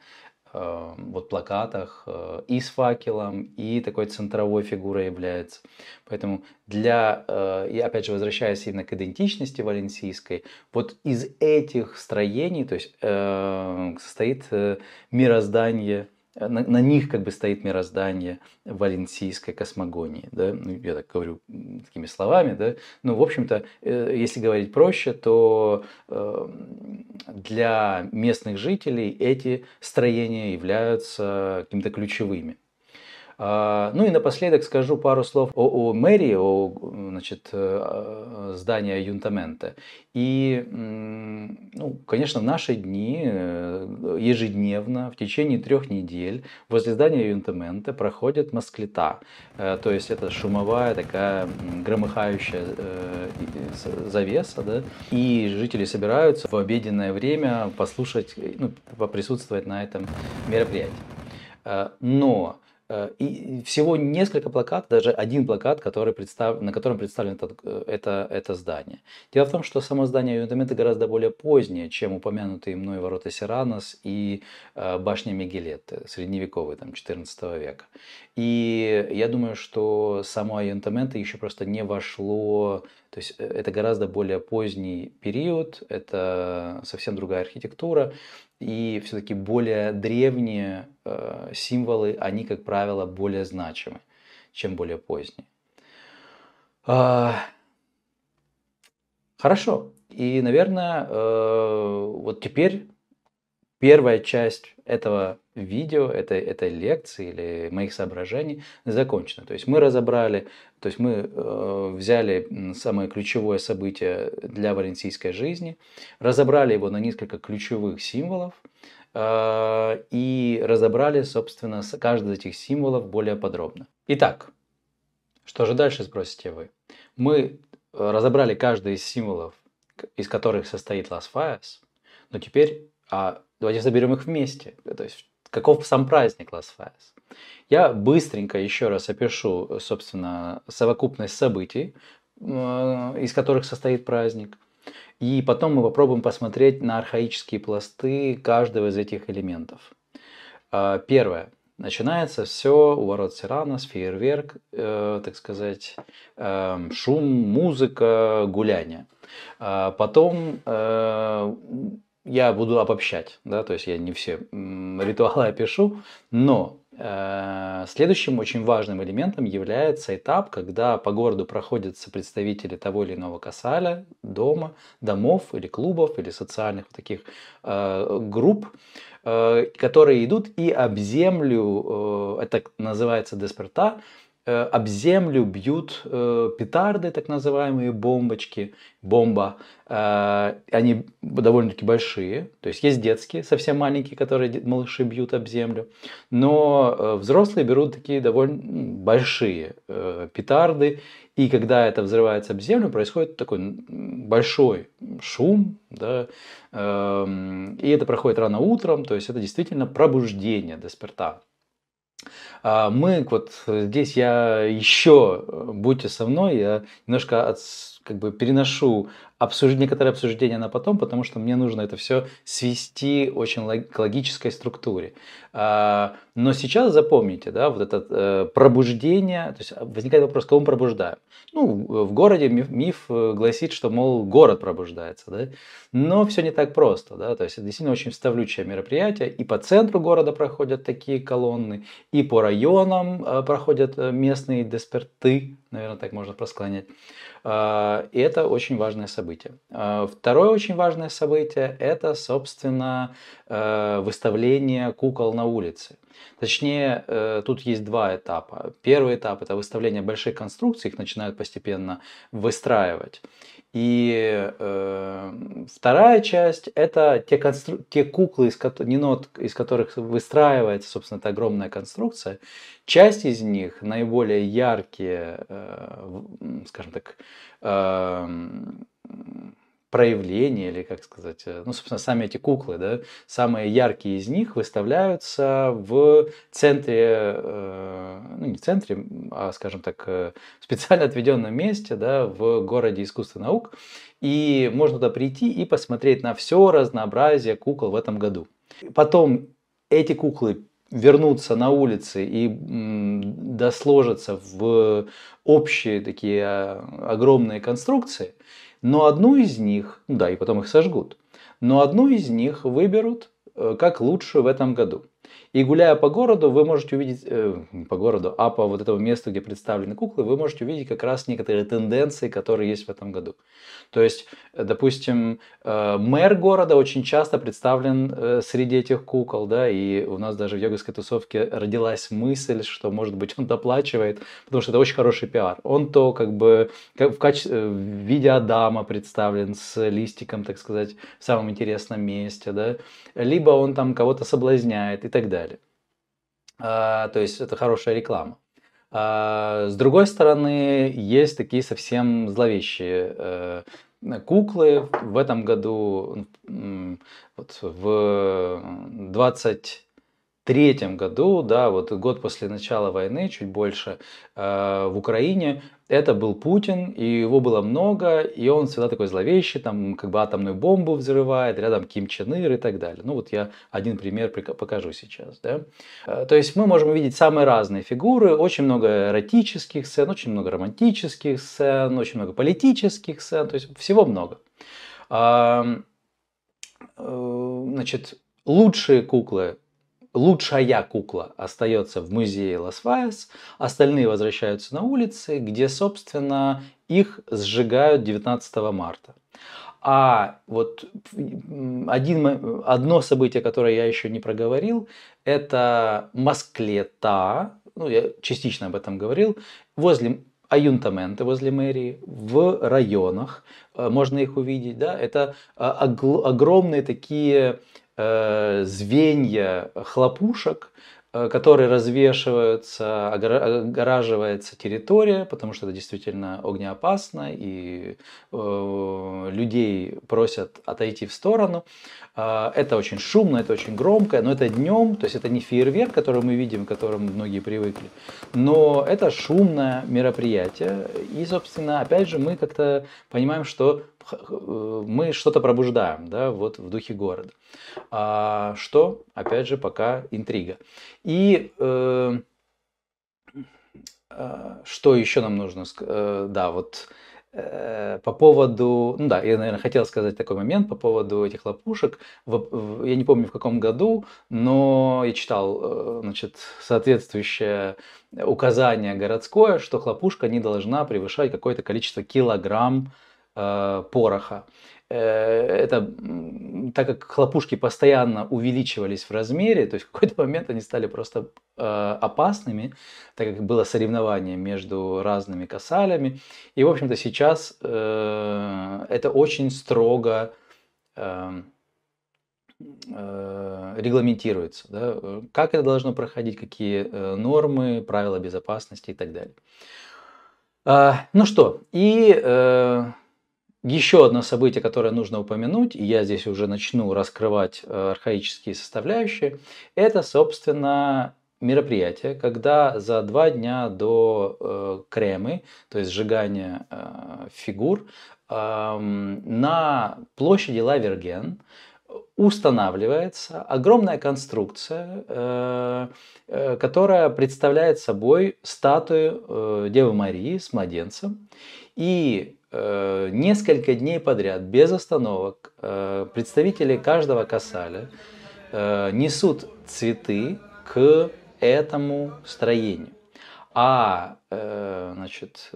Speaker 1: э, вот плакатах и с факелом, и такой центровой фигурой является. Поэтому для, и опять же возвращаясь именно к идентичности валенсийской, вот из этих строений то есть, состоит мироздание Э, на, на них как бы стоит мироздание валенсийской космогонии, да, ну, я так говорю такими словами, да, ну, в общем-то, э, если говорить проще, то э, для местных жителей эти строения являются какими-то ключевыми. А, ну и напоследок скажу пару слов о, о мэрии, о значит, э, э, здании Юнтамента. И, ну, конечно, в наши дни э, ежедневно, в течение трех недель, возле здания Юнтамента проходят масклета. То есть это шумовая такая громыхающая завеса. Да? И жители собираются в обеденное время послушать, ну, поприсутствовать на этом мероприятии. Но Э, и всего несколько плакатов, даже один плакат, который представ... на котором представлено это, э, это, это здание. Дело в том, что само здание Юнтамента гораздо более позднее, чем упомянутые мной ворота Сиранос и э, башня Мегилетты, средневековые, там, 14 века. И я думаю, что само Юнтамента еще просто не вошло, то есть э, это гораздо более поздний период, это совсем другая архитектура, и все-таки более древние э, символы, они, как правило, более значимы, чем более поздние. Э, хорошо. И, наверное, э, вот теперь первая часть этого видео, этой, этой лекции или моих соображений закончена. То есть мы разобрали, то есть мы э, взяли самое ключевое событие для валенсийской жизни, разобрали его на несколько ключевых символов э, и разобрали, собственно, каждый из этих символов более подробно. Итак, что же дальше, спросите вы? Мы разобрали каждый из символов, из которых состоит Лас Фаес, но теперь а давайте соберем их вместе. То есть каков сам праздник Las Fallas? Я быстренько еще раз опишу, собственно, совокупность событий, э, из которых состоит праздник. И потом мы попробуем посмотреть на архаические пласты каждого из этих элементов. А, первое. Начинается все у ворот Сирана с фейерверк, э, так сказать, э, шум, музыка, гуляние. А потом э, я буду обобщать, да, то есть я не все ритуалы опишу, но э, следующим очень важным элементом является этап, когда по городу проходятся представители того или иного касаля, дома, домов или клубов или социальных таких э, групп, э, которые идут и об землю, э, это называется десперта, Э, об землю бьют э, петарды, так называемые бомбочки, бомба. Э, они довольно-таки большие, то есть есть детские, совсем маленькие, которые малыши бьют об землю, но взрослые берут такие довольно большие петарды, и когда это взрывается об землю, происходит такой большой шум, да, эм, и это проходит рано утром, то есть это действительно пробуждение Десперта. А, мы вот здесь я еще, э, будьте со мной, я немножко от, как бы переношу обсужд... некоторые обсуждения на потом, потому что мне нужно это все свести очень лог... к логической структуре. А, но сейчас запомните, да, вот это э, пробуждение, то есть а, возникает вопрос, кого мы пробуждаем? Ну, э, в городе миф, миф э, гласит, что, мол, город пробуждается, да, но все не так просто, да, то есть это действительно очень вставлючее мероприятие, и по центру города проходят такие колонны, и по районам э, проходят э, местные десперты, наверное, так можно просклонять. А, и это очень важное событие. А, второе очень важное событие – это, собственно, э, выставление кукол на улице. Точнее, э, тут есть два этапа. Первый этап – это выставление больших конструкций, их начинают постепенно выстраивать. И э, вторая часть это те, констру... те куклы, из ко... нинот, из которых выстраивается, собственно, эта огромная конструкция. Часть из них наиболее яркие, э, скажем так, э, проявления, или как сказать, э, ну, собственно, сами эти куклы, да, самые яркие из них выставляются в центре, э, ну, не в центре, а, скажем так, э, в специально отведенном месте, да, в городе искусств и наук, и можно туда прийти и посмотреть на все разнообразие кукол в этом году. Потом эти куклы вернутся на улицы и досложатся в общие такие а, огромные конструкции – но одну из них, ну да, и потом их сожгут, но одну из них выберут э, как лучше в этом году. И гуляя по городу, вы можете увидеть, э, по городу, а по вот этому месту, где представлены куклы, вы можете увидеть как раз некоторые тенденции, которые есть в этом году. То есть, э, допустим, э, мэр города очень часто представлен э, среди этих кукол, да, и у нас даже в йогурской тусовке родилась мысль, что, может быть, он доплачивает, потому что это очень хороший пиар. Он то как бы как в, каче... Э, в виде Адама представлен с листиком, так сказать, в самом интересном месте, да, либо он там кого-то соблазняет и так далее. А, то есть это хорошая реклама. А, с другой стороны, есть такие совсем зловещие э, куклы. В этом году вот, в 20 третьем году, да, вот год после начала войны, чуть больше, э, в Украине это был Путин, и его было много, и он всегда такой зловещий, там как бы атомную бомбу взрывает, рядом Ким Чен Ир и так далее. Ну вот я один пример покажу сейчас. Да? Э, то есть мы можем увидеть самые разные фигуры, очень много эротических сцен, очень много романтических сцен, очень много политических сцен, то есть всего много. Э, значит, лучшие куклы лучшая кукла остается в музее Лас-Вайес, остальные возвращаются на улицы, где, собственно, их сжигают 19 марта. А вот один, одно событие, которое я еще не проговорил, это Масклета, ну, я частично об этом говорил, возле аюнтаменты возле мэрии, в районах, э, можно их увидеть, да, это э, огромные такие э, звенья хлопушек, э, которые развешиваются, огораживается территория, потому что это действительно огнеопасно, и э, людей просят отойти в сторону. Э, это очень шумно, это очень громко, но это днем, то есть это не фейерверк, который мы видим, к которому многие привыкли, но это шумное мероприятие. И, собственно, опять же, мы как-то понимаем, что Э, мы что-то пробуждаем, да, вот в духе города. А что, опять же, пока интрига. И э, э, что еще нам нужно, э, да, вот э, по поводу, ну да, я, наверное, хотел сказать такой момент по поводу этих лопушек. я не помню в каком году, но я читал, э, значит, соответствующее указание городское, что хлопушка не должна превышать какое-то количество килограмм Э, пороха. Э, это так как хлопушки постоянно увеличивались в размере, то есть в какой-то момент они стали просто э, опасными, так как было соревнование между разными касалями. И, в общем-то, сейчас это очень строго регламентируется. Да? Как это должно проходить, какие нормы, правила безопасности и так далее. А, ну что, и еще одно событие, которое нужно упомянуть, и я здесь уже начну раскрывать э, архаические составляющие, это, собственно, мероприятие, когда за два дня до э, кремы, то есть сжигания э, фигур, на площади Лаверген устанавливается огромная конструкция, которая представляет собой статую Девы Марии с младенцем. И Э, несколько дней подряд, без остановок, э, представители каждого касаля э, несут цветы к этому строению. А значит,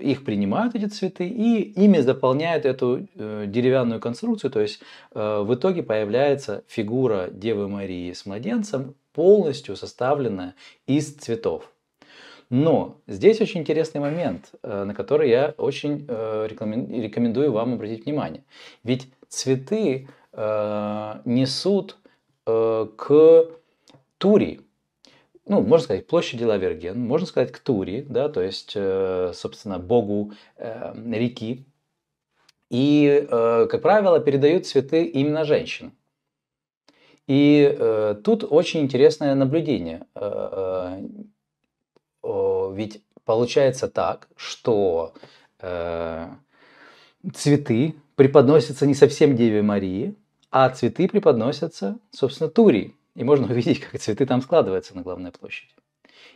Speaker 1: их принимают эти цветы и ими заполняют эту деревянную конструкцию. То есть в итоге появляется фигура Девы Марии с младенцем, полностью составленная из цветов. Но здесь очень интересный момент, э, на который я очень э, рекомендую вам обратить внимание. Ведь цветы э, несут к Тури, ну, можно сказать, площади Лаверген, можно сказать, к Тури, да, то есть, собственно, богу реки. И, как правило, передают цветы именно женщинам. И э, тут очень интересное наблюдение. Э, э, ведь получается так, что э, цветы преподносятся не совсем Деве Марии, а цветы преподносятся, собственно, Турии. И можно увидеть, как цветы там складываются на главной площади.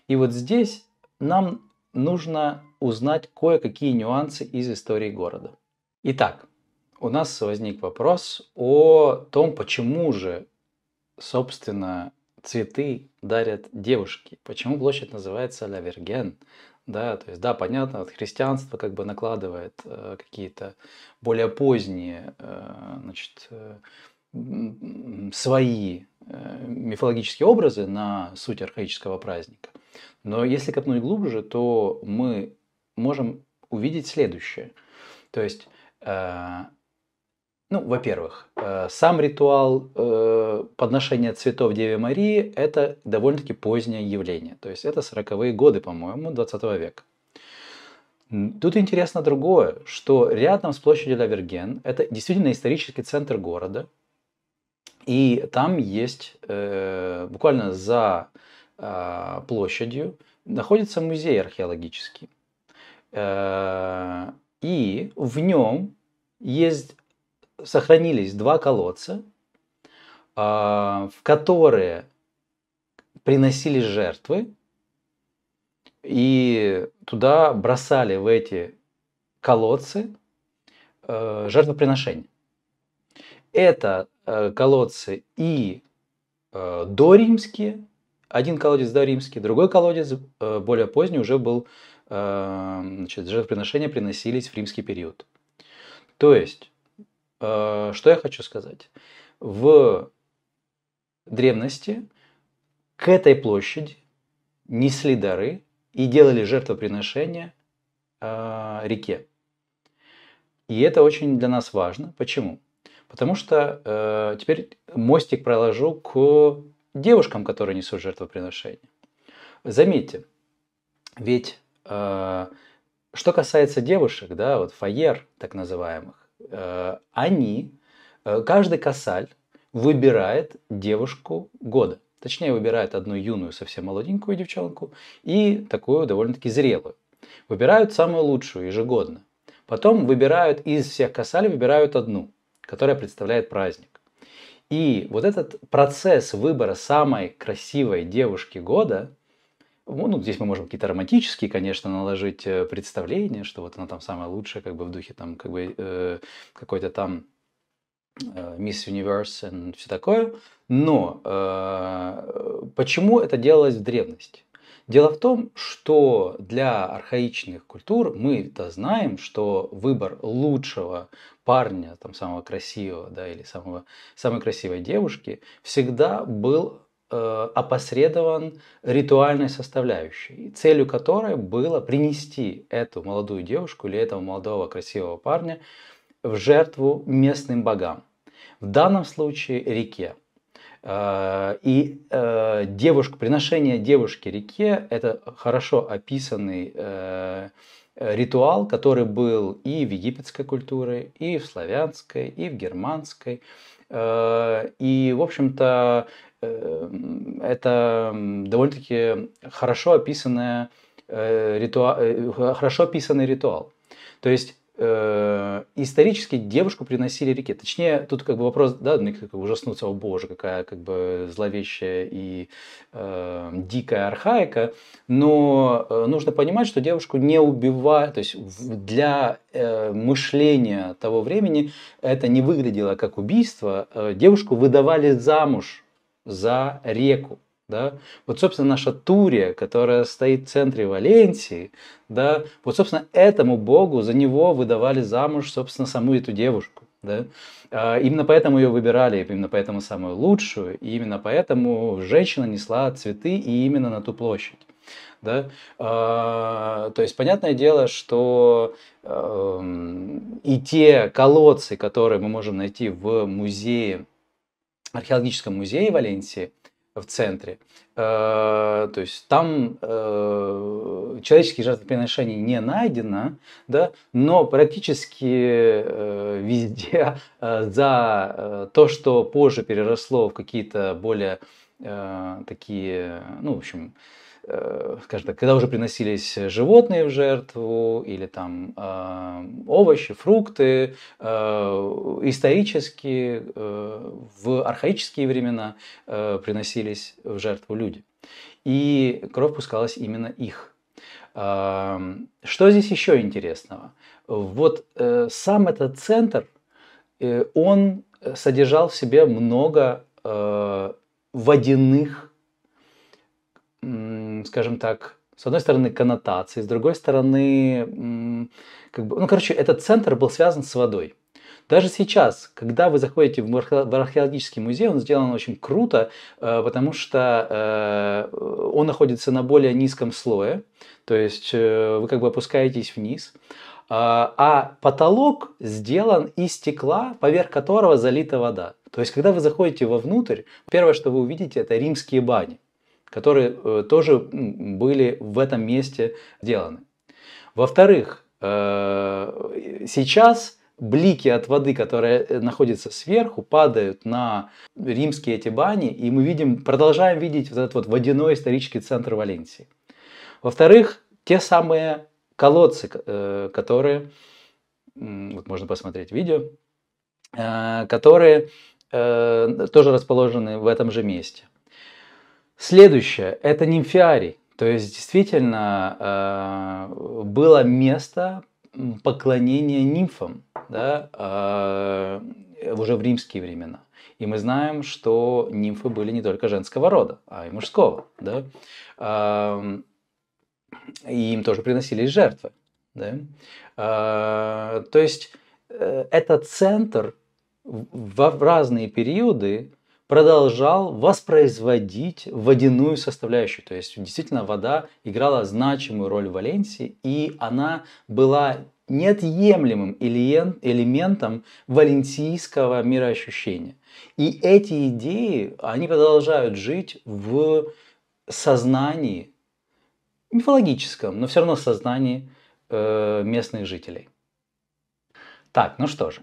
Speaker 1: И вот здесь нам нужно узнать кое-какие нюансы из истории города. Итак, у нас возник вопрос о том, почему же, собственно, цветы дарят девушки. Почему площадь называется Лаверген? Да, то есть, да, понятно, от христианства как бы накладывает э, какие-то более поздние, э, значит, э, свои э, мифологические образы на суть архаического праздника. Но если копнуть глубже, то мы можем увидеть следующее. То есть э, ну, во-первых, э, сам ритуал э, подношения цветов Деве Марии – это довольно-таки позднее явление. То есть это 40-е годы, по-моему, 20 века. Тут интересно другое, что рядом с площадью Лаверген, это действительно исторический центр города, и там есть, э, буквально за а, площадью, находится музей археологический. и в нем есть сохранились два колодца, а, в которые приносили жертвы и туда бросали в эти колодцы э, жертвоприношения. Это э, колодцы и э, доримские, один колодец доримский, другой колодец более поздний уже был, значит, жертвоприношения приносились в римский период. То есть Э, что я хочу сказать? В древности к этой площади несли дары и делали жертвоприношения а, реке. И это очень для нас важно. Почему? Потому что э, теперь мостик проложу к девушкам, которые несут жертвоприношение. Заметьте, ведь э, что касается девушек, да, вот фаер так называемых, Э, они, э, каждый косаль выбирает девушку года. Точнее, выбирает одну юную, совсем молоденькую девчонку и такую довольно-таки зрелую. Выбирают самую лучшую ежегодно. Потом выбирают из всех косаль, выбирают одну, которая представляет праздник. И вот этот процесс выбора самой красивой девушки года – ну, здесь мы можем какие-то романтические, конечно, наложить э, представления, что вот она там самая лучшая, как бы в духе там как бы э, какой-то там Мисс э, Universe и все такое. Но э, почему это делалось в древности? Дело в том, что для архаичных культур мы это знаем, что выбор лучшего парня, там, самого красивого да, или самого, самой красивой девушки всегда был Э, опосредован ритуальной составляющей, целью которой было принести эту молодую девушку или этого молодого красивого парня в жертву местным богам. В данном случае реке. Э, и э, девушка, приношение девушки реке – это хорошо описанный ритуал, который был и в египетской культуре, и в славянской, и в германской. И, в общем-то, Эм, это довольно-таки хорошо описанное э, ритуал, э, хорошо описанный ритуал. То есть э, исторически девушку приносили реке. Точнее, тут как бы вопрос, да, как бы ужаснуться, о боже, какая как бы зловещая и э, дикая архаика, но э, нужно понимать, что девушку не убивали, то есть для э, мышления того времени это не выглядело как убийство, девушку выдавали замуж за реку. Да? Вот, собственно, наша Турия, которая стоит в центре Валенсии, да, вот, собственно, этому богу за него выдавали замуж, собственно, саму эту девушку. Да? А, именно поэтому ее выбирали, именно поэтому самую лучшую, и именно поэтому женщина несла цветы и именно на ту площадь. Да? А, то есть, понятное дело, что эм, и те колодцы, которые мы можем найти в музее археологическом музее Валенсии в центре. Э, то есть там э, человеческие жертвоприношения не найдено, да, но практически э, везде за то, что позже переросло в какие-то более такие, ну, в общем, Э, скажем так, когда уже приносились животные в жертву или там э, овощи, фрукты, э, исторически э, в архаические времена э, приносились в жертву люди. И кровь пускалась именно их. Э, что здесь еще интересного? Вот э, сам этот центр, э, он содержал в себе много э, водяных скажем так, с одной стороны коннотации, с другой стороны, как бы, ну, короче, этот центр был связан с водой. Даже сейчас, когда вы заходите в археологический музей, он сделан очень круто, э, потому что э, он находится на более низком слое, то есть э, вы как бы опускаетесь вниз, а, а потолок сделан из стекла, поверх которого залита вода. То есть, когда вы заходите вовнутрь, первое, что вы увидите, это римские бани которые э, тоже были в этом месте сделаны. Во-вторых, э, сейчас блики от воды, которая э, находится сверху, падают на римские эти бани, и мы видим, продолжаем видеть вот этот вот водяной исторический центр Валенсии. Во-вторых, те самые колодцы, которые, вот можно посмотреть видео, которые тоже расположены в этом же месте. Следующее – это нимфиарий. То есть действительно э, было место поклонения нимфам да, э, уже в римские времена. И мы знаем, что нимфы были не только женского рода, а и мужского. Да? Эм, и им тоже приносились жертвы. Да? Э, то есть это центр в разные периоды продолжал воспроизводить водяную составляющую. То есть действительно вода играла значимую роль в Валенсии, и она была неотъемлемым элементом валентийского мироощущения. И эти идеи, они продолжают жить в сознании, мифологическом, но все равно сознании э, местных жителей. Так, ну что же,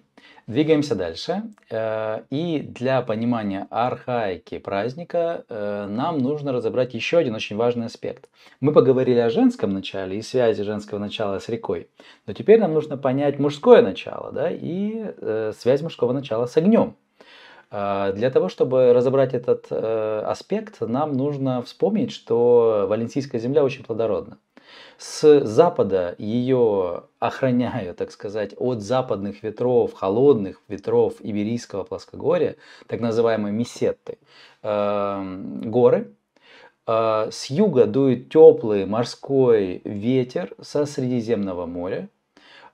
Speaker 1: Двигаемся дальше. Э, и для понимания архаики праздника э, нам нужно разобрать еще один очень важный аспект. Мы поговорили о женском начале и связи женского начала с рекой. Но теперь нам нужно понять мужское начало да, и э, связь мужского начала с огнем. Для того, чтобы разобрать этот аспект, нам нужно вспомнить, что Валенсийская земля очень плодородна с запада ее охраняя, так сказать, от западных ветров, холодных ветров Иберийского плоскогорья, так называемой Месетты, э, горы. Э, с юга дует теплый морской ветер со Средиземного моря.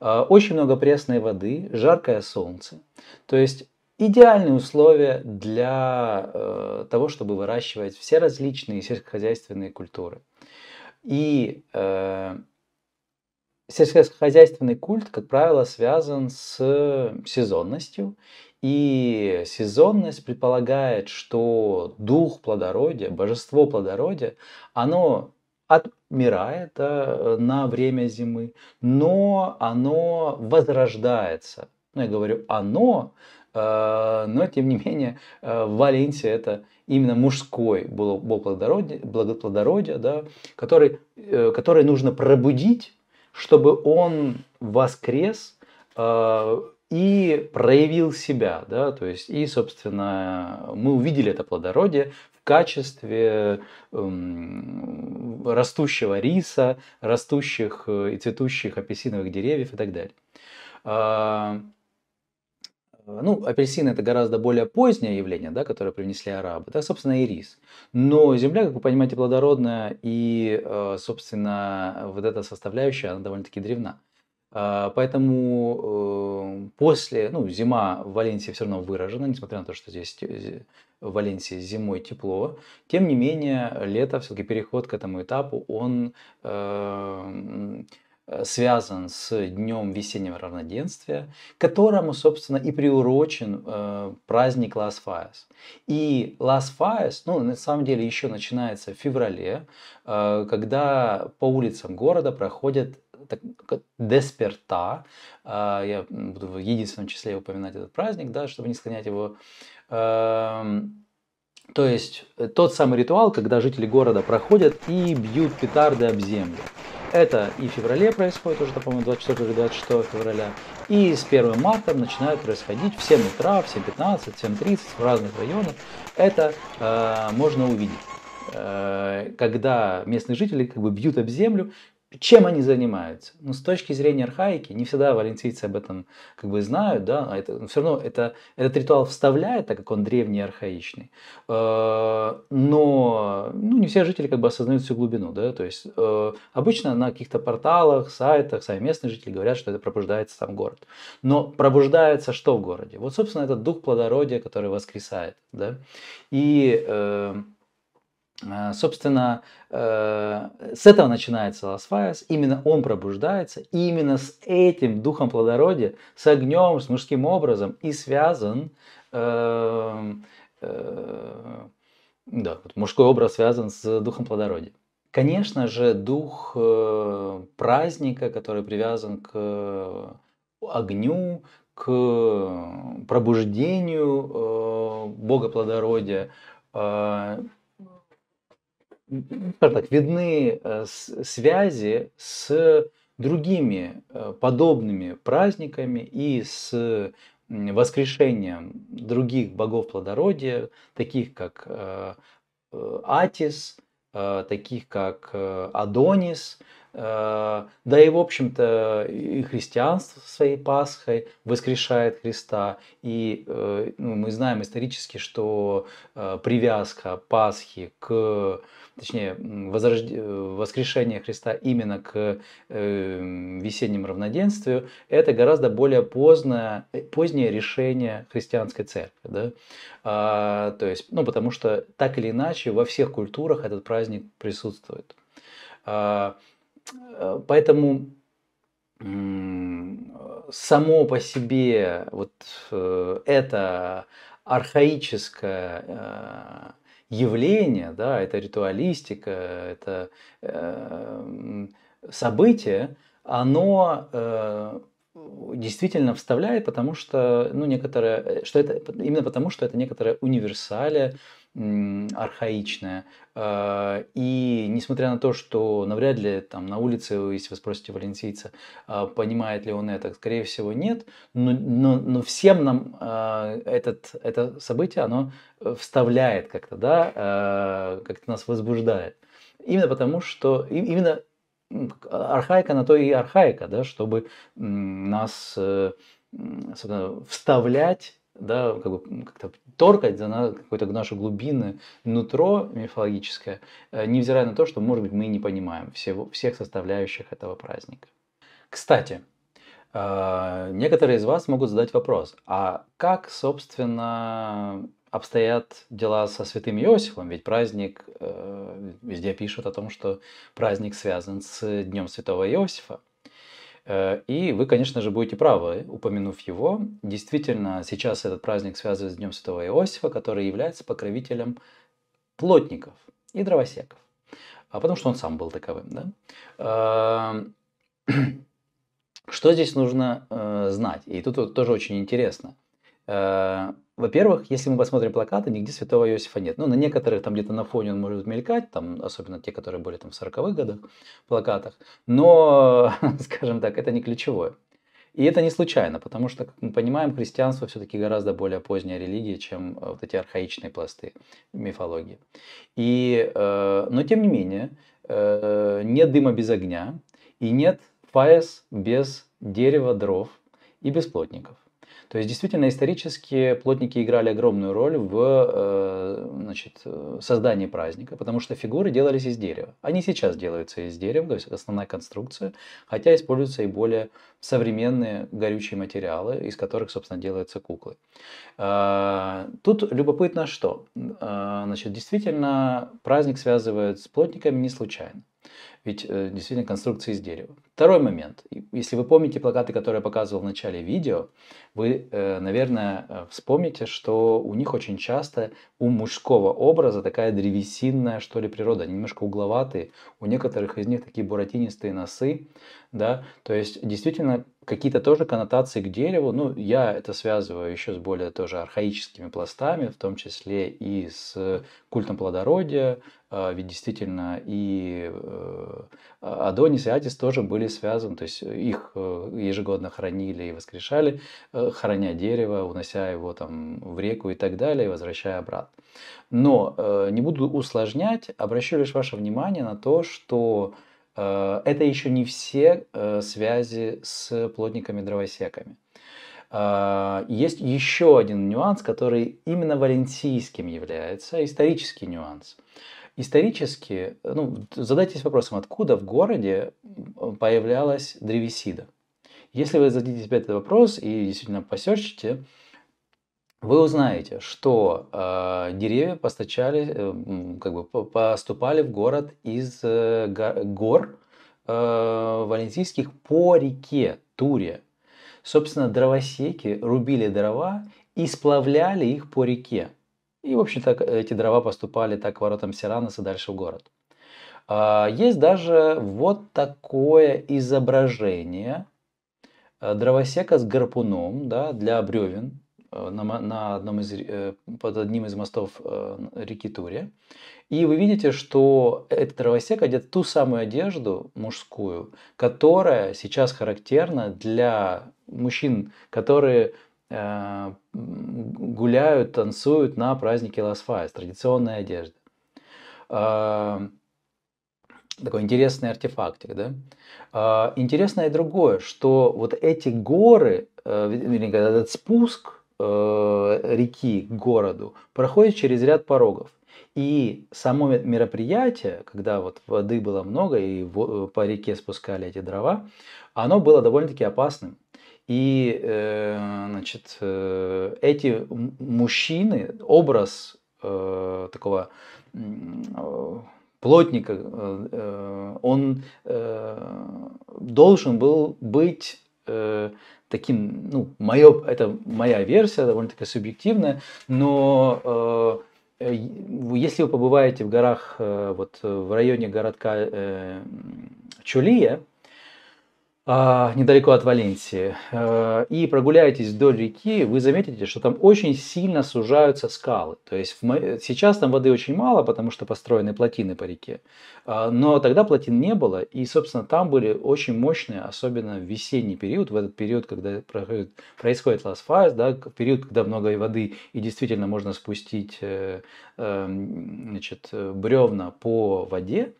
Speaker 1: Э, очень много пресной воды, жаркое солнце. То есть идеальные условия для э, того, чтобы выращивать все различные сельскохозяйственные культуры. И э, сельскохозяйственный культ, как правило, связан с сезонностью. И сезонность предполагает, что дух плодородия, божество плодородия, оно отмирает да, э, на время зимы, но оно возрождается. Ну, я говорю оно, Э, но тем не менее э, в Валенсии это именно мужской был бог плодородия, благоплодородия, да, который, э, который нужно пробудить, чтобы он воскрес и проявил себя, да, то есть и, собственно, мы увидели это плодородие в качестве эм, растущего риса, растущих и цветущих апельсиновых деревьев и так далее. Э, ну, апельсины это гораздо более позднее явление, да, которое привнесли арабы, да, собственно, и рис. Но земля, как вы понимаете, плодородная, и, э, собственно, вот эта составляющая, она довольно-таки древна. Э, поэтому после, ну, зима в Валенсии все равно выражена, несмотря на то, что здесь в Валенсии зимой тепло. Тем не менее, лето, все-таки переход к этому этапу, он Э, связан с Днем весеннего равноденствия, которому, собственно, и приурочен э, праздник Лас Фаес. И Лас Фаес, ну, на самом деле, еще начинается в феврале, э, когда по улицам города проходят Десперта, э, я буду в единственном числе упоминать этот праздник, да, чтобы не склонять его эм, то есть э, тот самый ритуал, когда жители города проходят и бьют петарды об землю. Это и в феврале происходит, уже, по-моему, 24 или 26 февраля. И с 1 марта начинают происходить в 7 утра, в 7.15, в 7.30 в разных районах. Это э, можно увидеть э, когда местные жители как бы бьют об землю чем они занимаются? Ну, с точки зрения архаики, не всегда валентийцы об этом как бы знают, да, а это, все равно это, этот ритуал вставляет, так как он древний и архаичный. Э, но ну, не все жители как бы осознают всю глубину, да, то есть э, обычно на каких-то порталах, сайтах, сами местные жители говорят, что это пробуждается сам город. Но пробуждается что в городе? Вот, собственно, этот дух плодородия, который воскресает, да, и э, а, собственно, э, с этого начинается Ласфайас, именно он пробуждается, и именно с этим духом плодородия, с огнем, с мужским образом и связан, эм, э, да, мужской образ связан с духом плодородия. Конечно же, дух э, праздника, который привязан к огню, к пробуждению Бога плодородия, скажем так, видны э, связи с другими э, подобными праздниками и с воскрешением других богов плодородия, таких как э, Атис, таких как Адонис, да и, в общем-то, и христианство своей Пасхой воскрешает Христа. И ну, мы знаем исторически, что привязка Пасхи к точнее, возрожд... Э, воскрешение Христа именно к э, весеннему равноденствию, это гораздо более поздное, э, позднее решение христианской церкви. Да? А, то есть, ну, потому что так или иначе во всех культурах этот праздник присутствует. А, э, поэтому само по себе вот это архаическое явление, да, это ритуалистика, это э, событие, оно э, действительно вставляет, потому что, ну, некоторое, э, что это, именно потому, что это некоторая универсалия архаичная. А, и несмотря на то, что навряд ли там на улице, если вы спросите валенсийца, а, понимает ли он это, скорее всего нет, но, но, но всем нам а, этот, это событие, оно вставляет как-то, да, как-то нас возбуждает. Именно потому, что именно архаика на то и архаика, да, чтобы нас э, вставлять да, как бы как-то торкать за какое-то наше глубинное нутро мифологическое, э, невзирая на то, что, может быть, мы не понимаем всего, всех составляющих этого праздника. Кстати, э, некоторые из вас могут задать вопрос, а как, собственно, обстоят дела со святым Иосифом, ведь праздник, э, везде пишут о том, что праздник связан с Днем Святого Иосифа. Э, и вы, конечно же, будете правы, упомянув его. Действительно, сейчас этот праздник связывает с Днем Святого Иосифа, который является покровителем плотников и дровосеков. А потому что он сам был таковым. Да? Эм, что здесь нужно э, знать? И тут тоже очень интересно. Э, во-первых, если мы посмотрим плакаты, нигде святого Иосифа нет. Ну, на некоторых там где-то на фоне он может мелькать, там, особенно те, которые были там в 40-х годах, плакатах. Но, скажем так, это не ключевое. И это не случайно, потому что, как мы понимаем, христианство все-таки гораздо более поздняя религия, чем э, вот эти архаичные пласты мифологии. И, э, но тем не менее, э, нет дыма без огня и нет фаес без дерева, дров и без плотников. То есть действительно исторически плотники играли огромную роль в э, значит, э, создании праздника, потому что фигуры делались из дерева. Они сейчас делаются из дерева, то есть основная конструкция, хотя используются и более современные горючие материалы, из которых, собственно, делаются куклы. А, тут любопытно что. Э, значит, действительно, праздник связывают с плотниками не случайно. Ведь э, действительно конструкция из дерева. Второй момент. Если вы помните плакаты, которые я показывал в начале видео, вы, э, наверное, э, вспомните, что у них очень часто у мужского образа такая древесинная, что ли, природа. Они немножко угловатые. У некоторых из них такие буратинистые носы. Да? То есть, действительно, какие-то тоже коннотации к дереву. Ну, я это связываю еще с более тоже архаическими пластами, в том числе и с культом плодородия, а, ведь действительно и э, а, Адонис и Атис тоже были связаны, то есть их э, ежегодно хоронили и воскрешали, э, хороня дерево, унося его там в реку и так далее, и возвращая обратно. Но не буду усложнять, обращу лишь ваше внимание на то, что Э, это еще не все э, связи с плотниками-дровосеками. Э, есть еще один нюанс, который именно валенсийским является, исторический нюанс. Исторически, ну, задайтесь вопросом, откуда в городе появлялась древесида. Если вы зададите себе этот вопрос и действительно посерчите, вы узнаете, что э, деревья постачали, э, как бы поступали в город из э, гор э, валентийских по реке Туре. Собственно, дровосеки рубили дрова и сплавляли их по реке. И, в общем-то, эти дрова поступали так к воротам Сиранос и дальше в город. А, есть даже вот такое изображение э, дровосека с гарпуном да, для бревен, Э, на одном из, э, под одним из мостов э, реки Туре. И вы видите, что этот дровосек одет ту самую одежду мужскую, которая сейчас характерна для мужчин, которые гуляют, танцуют на празднике Лас-Файс, традиционная одежда. Такой интересный артефактик, да? Интересно и другое, что вот эти горы, вернее, этот спуск э, реки к городу проходит через ряд порогов. И само мероприятие, когда вот воды было много и э, по реке спускали эти дрова, оно было довольно-таки опасным. И э, значит, э, эти мужчины, образ э, такого э, плотника, э, он э, должен был быть э, таким, ну, мое, это моя версия, довольно-таки субъективная, но э, если вы побываете в горах, э, вот э, в районе городка э, Чулия, а, недалеко от Валенсии, э, и прогуляетесь вдоль реки, вы заметите, что там очень сильно сужаются скалы. То есть сейчас там воды очень мало, потому что построены плотины по реке. А, но тогда плотин не было, и, собственно, там были очень мощные, особенно в весенний период, в этот период, когда происходит, происходит last phase, да, период, когда много воды, и действительно можно спустить э, эм, значит, э, бревна по воде,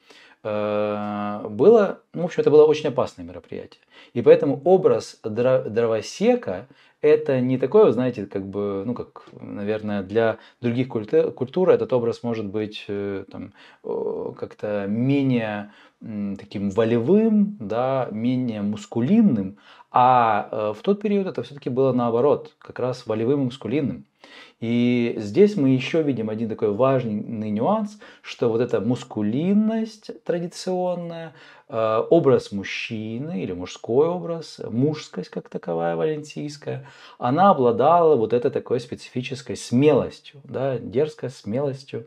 Speaker 1: Э, было, ну, в общем, это было очень опасное мероприятие. И поэтому образ дровосека – это не такое, знаете, как бы, ну, как, наверное, для других культур, культур этот образ может быть э, там, как-то менее таким волевым, да, менее мускулинным, а э, в тот период это все-таки было наоборот, как раз волевым и мускулинным. И здесь мы еще видим один такой важный нюанс, что вот эта мускулинность традиционная, э, образ мужчины или мужской образ, мужскость как таковая валенсийская, она обладала вот этой такой специфической смелостью, да, дерзкой смелостью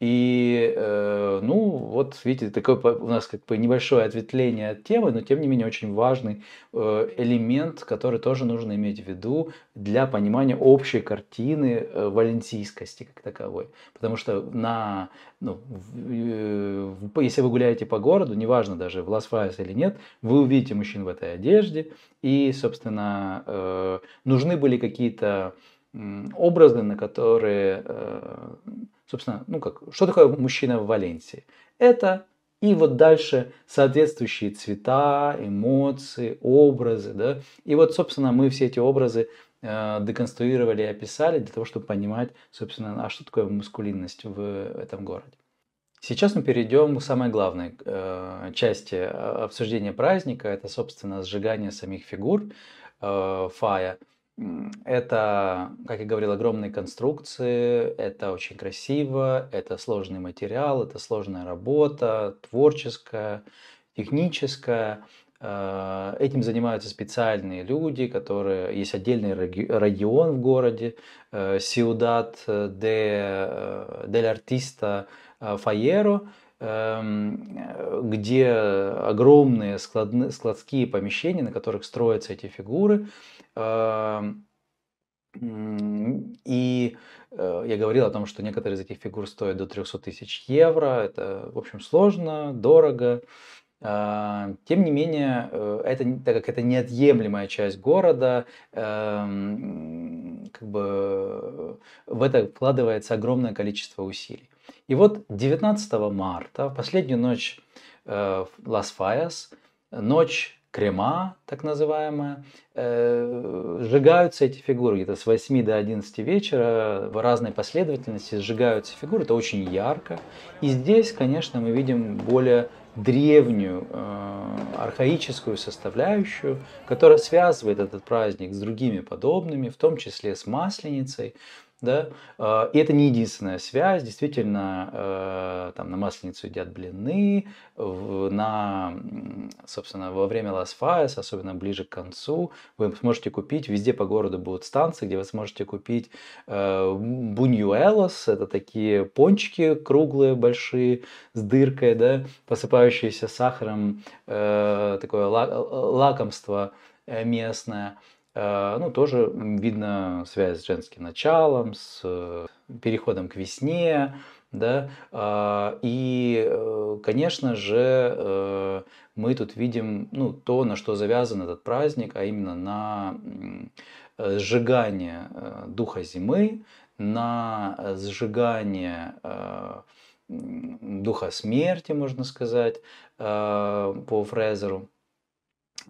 Speaker 1: и, э, ну, вот видите, такое у нас как бы небольшое ответвление от темы, но тем не менее очень важный э, элемент, который тоже нужно иметь в виду для понимания общей картины э, валенсийскости как таковой. Потому что на, ну, э, если вы гуляете по городу, неважно даже в Лас-Фрайс или нет, вы увидите мужчин в этой одежде, и, собственно, э, нужны были какие-то э, образы, на которые... Э, собственно, ну как, что такое мужчина в Валенсии? Это и вот дальше соответствующие цвета, эмоции, образы, да. И вот, собственно, мы все эти образы э, деконструировали и описали для того, чтобы понимать, собственно, а что такое мускулинность в этом городе. Сейчас мы перейдем к самой главной э, части э, обсуждения праздника. Это, собственно, сжигание самих фигур э, фая. Это, как я говорил, огромные конструкции, это очень красиво, это сложный материал, это сложная работа, творческая, техническая. А, этим занимаются специальные люди, которые... Есть отдельный регион в городе, э, Сиудат э, де, э, дель Артиста Фаеро, эм, где огромные склад, складские помещения, на которых строятся эти фигуры – Эм, и э, я говорил о том, что некоторые из этих фигур стоят до 300 тысяч евро. Это, в общем, сложно, дорого. Э, тем не менее, э, это, так как это неотъемлемая часть города, эм, как бы в это вкладывается огромное количество усилий. И вот 19 марта, в последнюю ночь в Лас-Файас, ночь крема, так называемая, э, сжигаются эти фигуры где-то с 8 до 11 вечера в разной последовательности сжигаются фигуры, это очень ярко. И здесь, конечно, мы видим более древнюю, э, архаическую составляющую, которая связывает этот праздник с другими подобными, в том числе с Масленицей да, э, и это не единственная связь, действительно, э, там на Масленицу едят блины, на, собственно, во время Лас-Фаес, особенно ближе к концу, вы сможете купить, везде по городу будут станции, где вы сможете купить э, буньюэлос, это такие пончики круглые, большие, с дыркой, да, посыпающиеся сахаром, такое лакомство местное, Э, ну, тоже видно связь с женским началом, с э, переходом к весне, да, а, и, э, конечно же, мы тут видим, ну, то, на что завязан этот праздник, а именно на сжигание духа зимы, на сжигание духа смерти, можно сказать, по Фрезеру.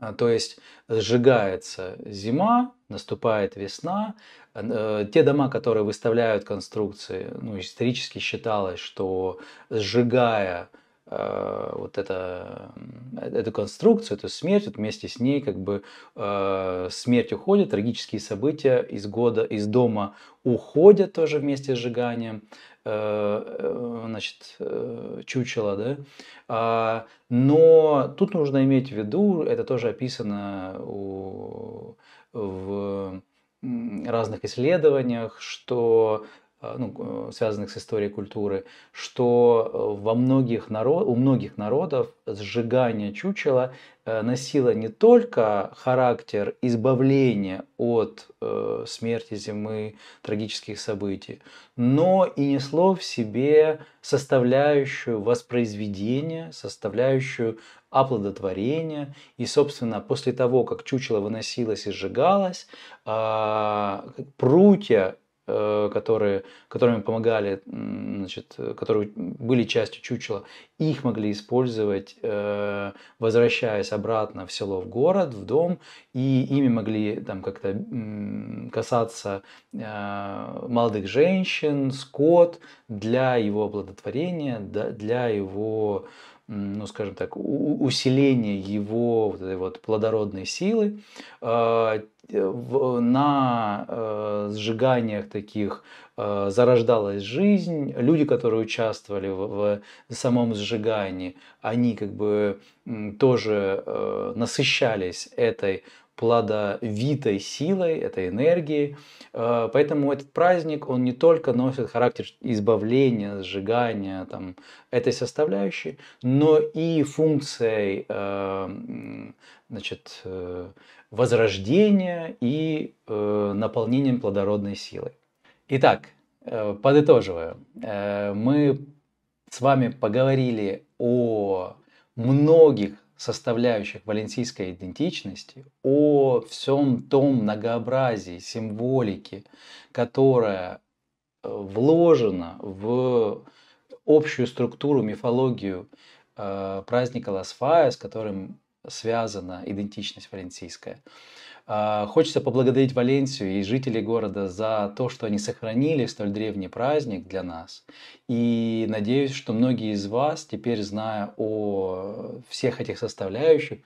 Speaker 1: А, то есть сжигается зима, наступает весна. Э, э, те дома, которые выставляют конструкции, ну, исторически считалось, что сжигая э, вот это, эту конструкцию, эту смерть, вот вместе с ней как бы э, смерть уходит, трагические события из года, из дома уходят тоже вместе с сжиганием. Э, э, значит, э, чучело, да. А, но тут нужно иметь в виду, это тоже описано у, в разных исследованиях, что Э, ну, э, связанных с историей культуры, что э, во многих народ, у многих народов сжигание чучела носило не только характер избавления от э, смерти зимы, трагических событий, но и несло в себе составляющую воспроизведения, составляющую оплодотворения. И, собственно, после того, как чучело выносилось и сжигалось, э, прутья Э, которые, которыми помогали, значит, которые были частью чучела, их могли использовать, э, возвращаясь обратно в село, в город, в дом, и ими могли там как-то касаться э, молодых женщин, скот для его оплодотворения, для его ну, скажем так, усиление его вот этой вот плодородной силы а, э, на э, сжиганиях таких э, зарождалась жизнь. Люди, которые участвовали в, самом сжигании, они как бы тоже насыщались этой плодовитой силой, этой энергией. Э, поэтому этот праздник, он не только носит характер избавления, сжигания там, этой составляющей, но и функцией э, значит, э, возрождения и наполнением плодородной силой. Итак, подытоживаю. Мы с вами поговорили о многих составляющих валенсийской идентичности, о всем том многообразии символики, которая э, вложена в общую структуру, мифологию э, праздника Лас Фаес, с которым связана идентичность валенсийская. А, хочется поблагодарить Валенсию и жителей города за то, что они сохранили столь древний праздник для нас. И надеюсь, что многие из вас, теперь зная о всех этих составляющих,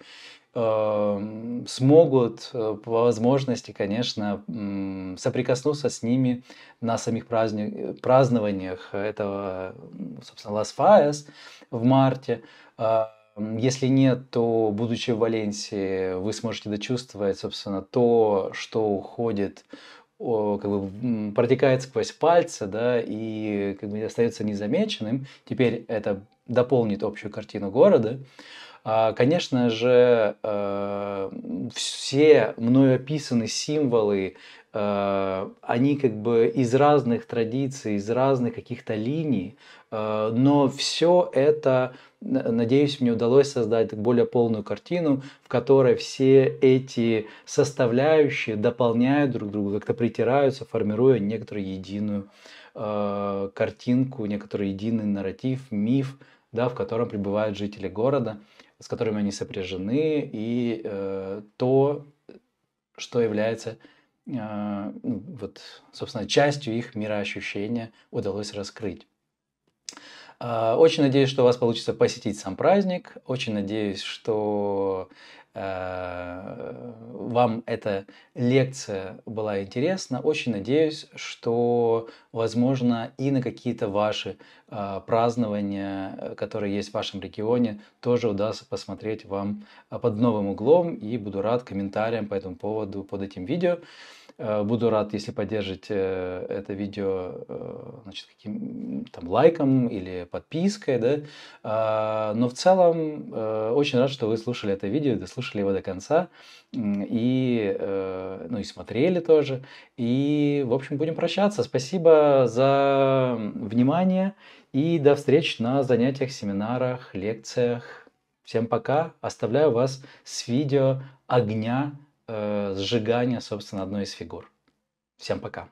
Speaker 1: э, смогут э, по возможности, конечно, соприкоснуться с ними на самих праздник, празднованиях этого, собственно, Лас Фаэс в марте, а, если нет, то, будучи в Валенсии, вы сможете дочувствовать, собственно, то, что уходит, как бы протекает сквозь пальцы, да, и как бы остается незамеченным. Теперь это дополнит общую картину города. А, конечно же, э, все мною описаны символы, э, они как бы из разных традиций, из разных каких-то линий, Э, но все это, надеюсь, мне удалось создать более полную картину, в которой все эти составляющие дополняют друг друга, как-то притираются, формируя некоторую единую э, картинку, некоторый единый нарратив, миф, да, в котором пребывают жители города, с которыми они сопряжены, и э, то, что является э, ну, вот, собственно, частью их мироощущения, удалось раскрыть. А, очень надеюсь, что у вас получится посетить сам праздник. Очень надеюсь, что э, вам эта лекция была интересна. Очень надеюсь, что, возможно, и на какие-то ваши а, празднования, которые есть в вашем регионе, тоже удастся посмотреть вам а, под новым углом. И буду рад комментариям по этому поводу под этим видео. Э, буду рад, если поддержите э, это видео э, значит, каким, там, лайком или подпиской. Да? А, но в целом очень рад, что вы слушали это видео, дослушали его до конца и, ну, и смотрели тоже. И, в общем, будем прощаться. Спасибо за внимание и до встреч на занятиях, семинарах, лекциях. Всем пока. Оставляю вас с видео огня Э, сжигания, собственно, одной из фигур. Всем пока.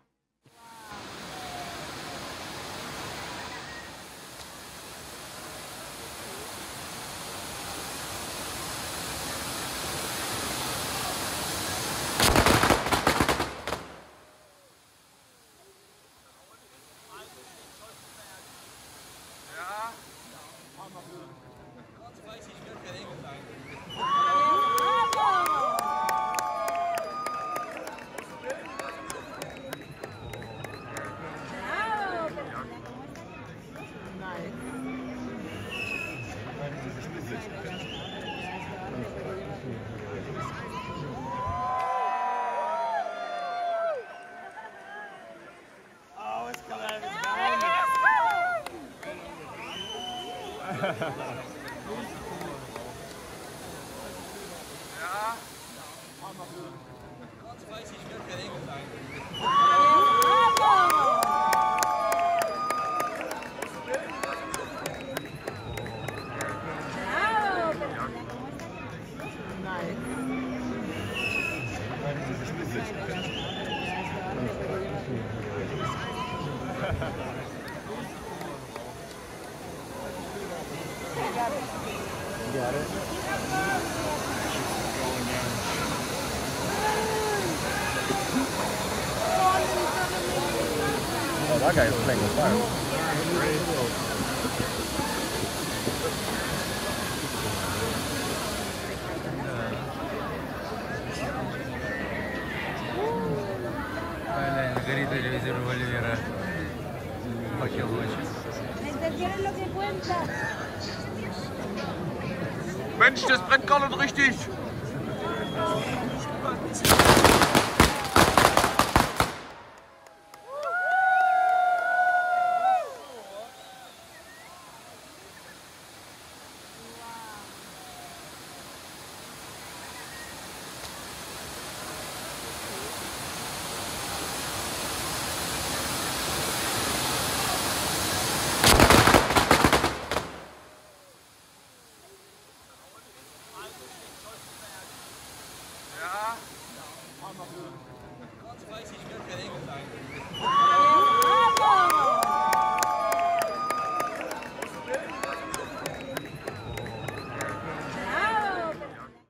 Speaker 1: fire.